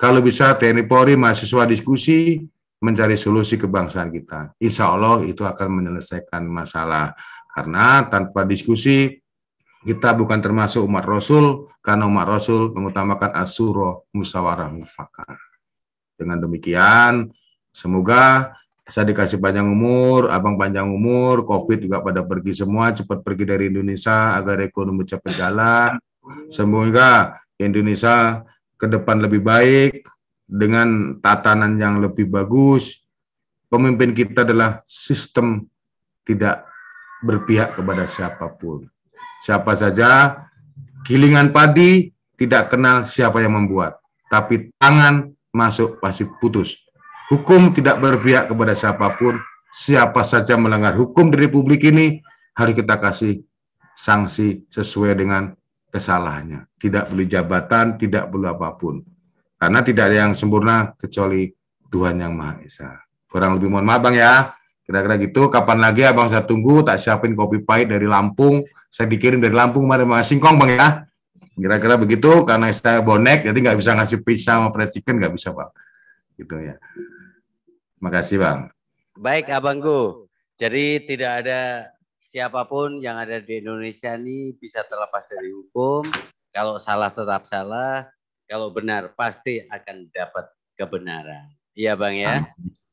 Kalau bisa TNI Polri mahasiswa diskusi, mencari solusi kebangsaan kita. Insya Allah itu akan menyelesaikan masalah. Karena tanpa diskusi, kita bukan termasuk umat Rasul, karena umat Rasul mengutamakan asuro musawarah mufakat. Dengan demikian, semoga saya dikasih panjang umur, abang panjang umur, COVID juga pada pergi semua, cepat pergi dari Indonesia agar ekonomi cepat jalan. Semoga Indonesia ke depan lebih baik dengan tatanan yang lebih bagus. Pemimpin kita adalah sistem tidak berpihak kepada siapapun. Siapa saja, gilingan padi tidak kenal siapa yang membuat, tapi tangan masuk pasti putus. Hukum tidak berpihak kepada siapapun, siapa saja melanggar hukum di republik ini harus kita kasih sanksi sesuai dengan kesalahannya. Tidak perlu jabatan, tidak perlu apapun. Karena tidak ada yang sempurna kecuali Tuhan Yang Maha Esa. Kurang lebih mohon maaf Bang ya. Kira-kira gitu, kapan lagi Abang saya tunggu, tak siapin kopi pahit dari Lampung. Saya dikirim dari Lampung mari Bang Singkong Bang ya. Kira-kira begitu karena saya bonek jadi nggak bisa ngasih pizza sama fried chicken nggak bisa pak Gitu ya. Makasih bang. Baik abangku. Jadi tidak ada siapapun yang ada di Indonesia ini bisa terlepas dari hukum. Kalau salah tetap salah. Kalau benar pasti akan dapat kebenaran. Iya bang ya.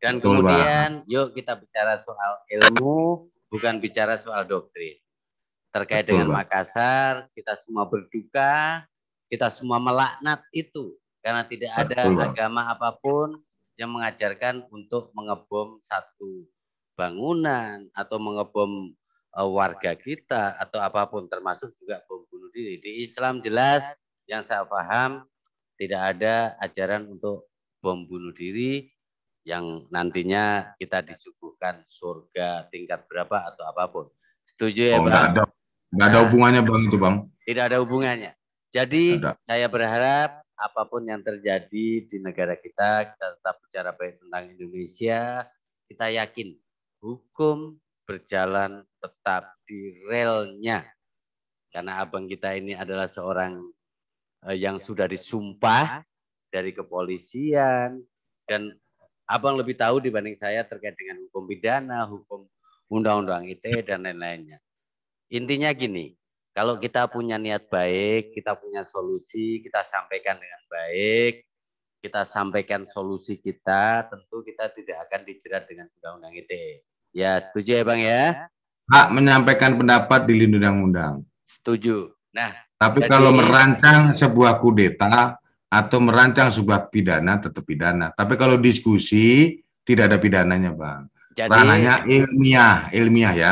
Dan kemudian yuk kita bicara soal ilmu bukan bicara soal doktrin. Terkait Betul, dengan Pak. Makassar, kita semua berduka, kita semua melaknat itu karena tidak ada Betul, agama apapun yang mengajarkan untuk mengebom satu bangunan atau mengebom uh, warga kita atau apapun termasuk juga bom bunuh diri. Di Islam jelas yang saya paham tidak ada ajaran untuk bom bunuh diri yang nantinya kita disuguhkan surga tingkat berapa atau apapun. Setuju ya, oh, Bang? Ada, tidak ada nah, hubungannya bang itu bang. Tidak ada hubungannya. Jadi ada. saya berharap apapun yang terjadi di negara kita, kita tetap bicara baik tentang Indonesia. Kita yakin hukum berjalan tetap di relnya. Karena abang kita ini adalah seorang eh, yang sudah disumpah dari kepolisian dan abang lebih tahu dibanding saya terkait dengan hukum pidana, hukum undang-undang ITE dan lain-lainnya. Intinya gini, kalau kita punya niat baik, kita punya solusi, kita sampaikan dengan baik, kita sampaikan solusi kita, tentu kita tidak akan dijerat dengan undang-undang ITE. Ya, setuju ya Bang ya? Hak menyampaikan pendapat lindung undang-undang. Setuju. Nah, tapi jadi, kalau merancang sebuah kudeta atau merancang sebuah pidana tetap pidana. Tapi kalau diskusi tidak ada pidananya, Bang. Jadi, ranahnya ilmiah, ilmiah ya.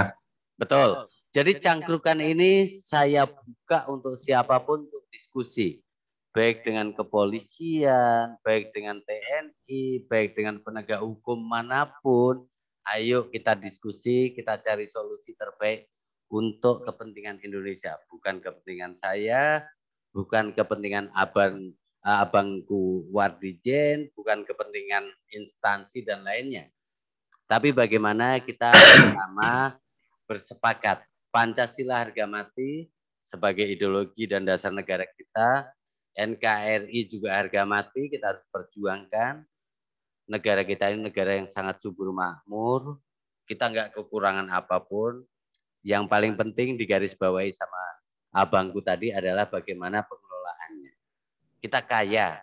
Betul. Jadi cangkrukan ini saya iya. buka untuk siapapun untuk diskusi. Baik dengan kepolisian, baik dengan TNI, baik dengan penegak hukum manapun. Ayo kita diskusi, kita cari solusi terbaik untuk kepentingan Indonesia. Bukan kepentingan saya, bukan kepentingan abang eh, abangku Wardijen, bukan kepentingan instansi dan lainnya. Tapi bagaimana kita bersama bersepakat Pancasila harga mati sebagai ideologi dan dasar negara kita, NKRI juga harga mati, kita harus perjuangkan. Negara kita ini negara yang sangat subur makmur, kita nggak kekurangan apapun. Yang paling penting digarisbawahi sama abangku tadi adalah bagaimana pengelolaannya. Kita kaya,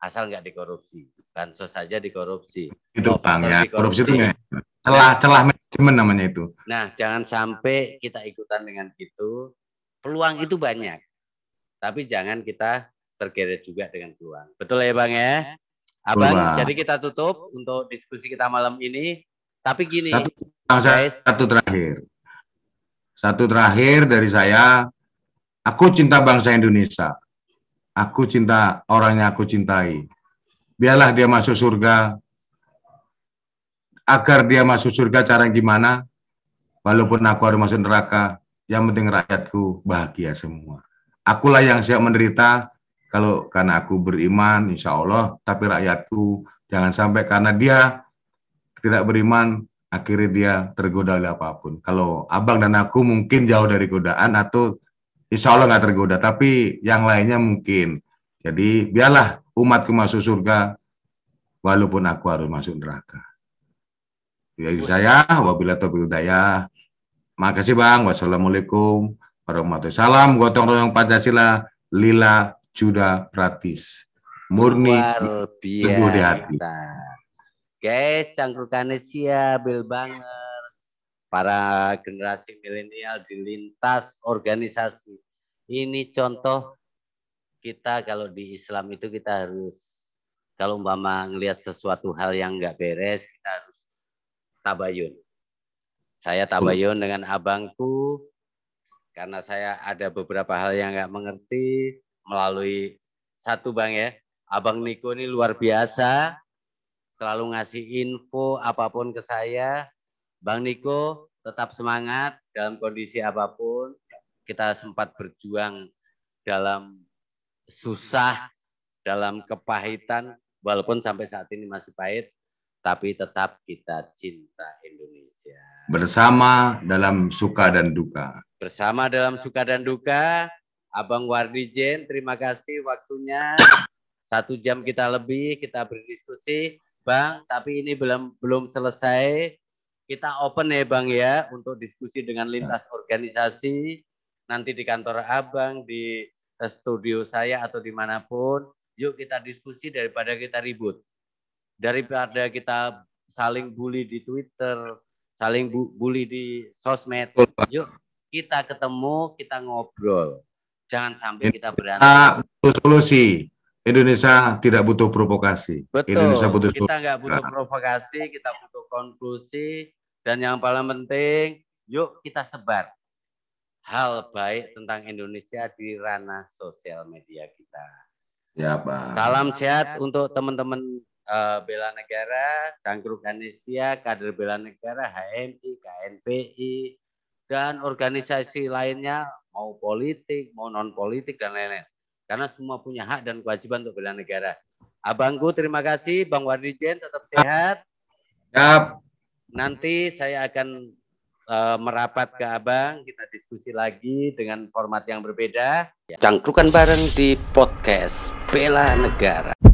asal nggak dikorupsi. Bansos saja dikorupsi. Itu oh, bang ya, dikorupsi. korupsi itu celah-celah manajemen namanya itu. Nah, jangan sampai kita ikutan dengan itu. Peluang itu banyak. Tapi jangan kita tergeret juga dengan peluang. Betul ya, Bang ya? Abang, bang. jadi kita tutup untuk diskusi kita malam ini. Tapi gini, satu, guys, satu terakhir. Satu terakhir dari saya, aku cinta bangsa Indonesia. Aku cinta orang yang aku cintai. Biarlah dia masuk surga agar dia masuk surga cara gimana? Walaupun aku harus masuk neraka, yang penting rakyatku bahagia semua. Akulah yang siap menderita kalau karena aku beriman, insya Allah. Tapi rakyatku jangan sampai karena dia tidak beriman, akhirnya dia tergoda oleh apapun. Kalau abang dan aku mungkin jauh dari godaan atau insya Allah nggak tergoda. Tapi yang lainnya mungkin. Jadi biarlah umatku masuk surga, walaupun aku harus masuk neraka. Ya saya wabillahi taufiq hidayah. Makasih Bang. Wassalamualaikum warahmatullahi Salam gotong royong Pancasila lila juda praktis. Murni teguh di hati. Guys, cangkrukannya siabil banget. Para generasi milenial di lintas organisasi. Ini contoh kita kalau di Islam itu kita harus kalau umpama ngelihat sesuatu hal yang nggak beres kita harus tabayun. Saya tabayun dengan abangku karena saya ada beberapa hal yang nggak mengerti melalui satu bang ya. Abang Niko ini luar biasa, selalu ngasih info apapun ke saya. Bang Niko tetap semangat dalam kondisi apapun. Kita sempat berjuang dalam susah, dalam kepahitan, walaupun sampai saat ini masih pahit, tapi tetap kita cinta Indonesia. Bersama dalam suka dan duka. Bersama dalam suka dan duka. Abang Wardi Jen, terima kasih waktunya. Satu jam kita lebih, kita berdiskusi. Bang, tapi ini belum belum selesai. Kita open ya Bang ya, untuk diskusi dengan lintas organisasi. Nanti di kantor Abang, di studio saya atau dimanapun. Yuk kita diskusi daripada kita ribut daripada kita saling bully di Twitter, saling bu bully di sosmed. Yuk kita ketemu, kita ngobrol. Jangan sampai kita berantem. Butuh solusi. Indonesia tidak butuh provokasi. Betul. Indonesia butuh kita nggak butuh provokasi, kita butuh konklusi. Dan yang paling penting, yuk kita sebar hal baik tentang Indonesia di ranah sosial media kita. Ya, Pak. Salam sehat untuk teman-teman uh, bela negara, Cangkruk Indonesia, Kader Bela Negara, HMI, KNPI, dan organisasi lainnya mau politik, mau non politik dan lain-lain. Karena semua punya hak dan kewajiban untuk bela negara. Abangku terima kasih, Bang Wardijen tetap sehat. Yap. Nanti saya akan uh, merapat ke Abang, kita diskusi lagi dengan format yang berbeda. Cangkrukan bareng di podcast Bela Negara.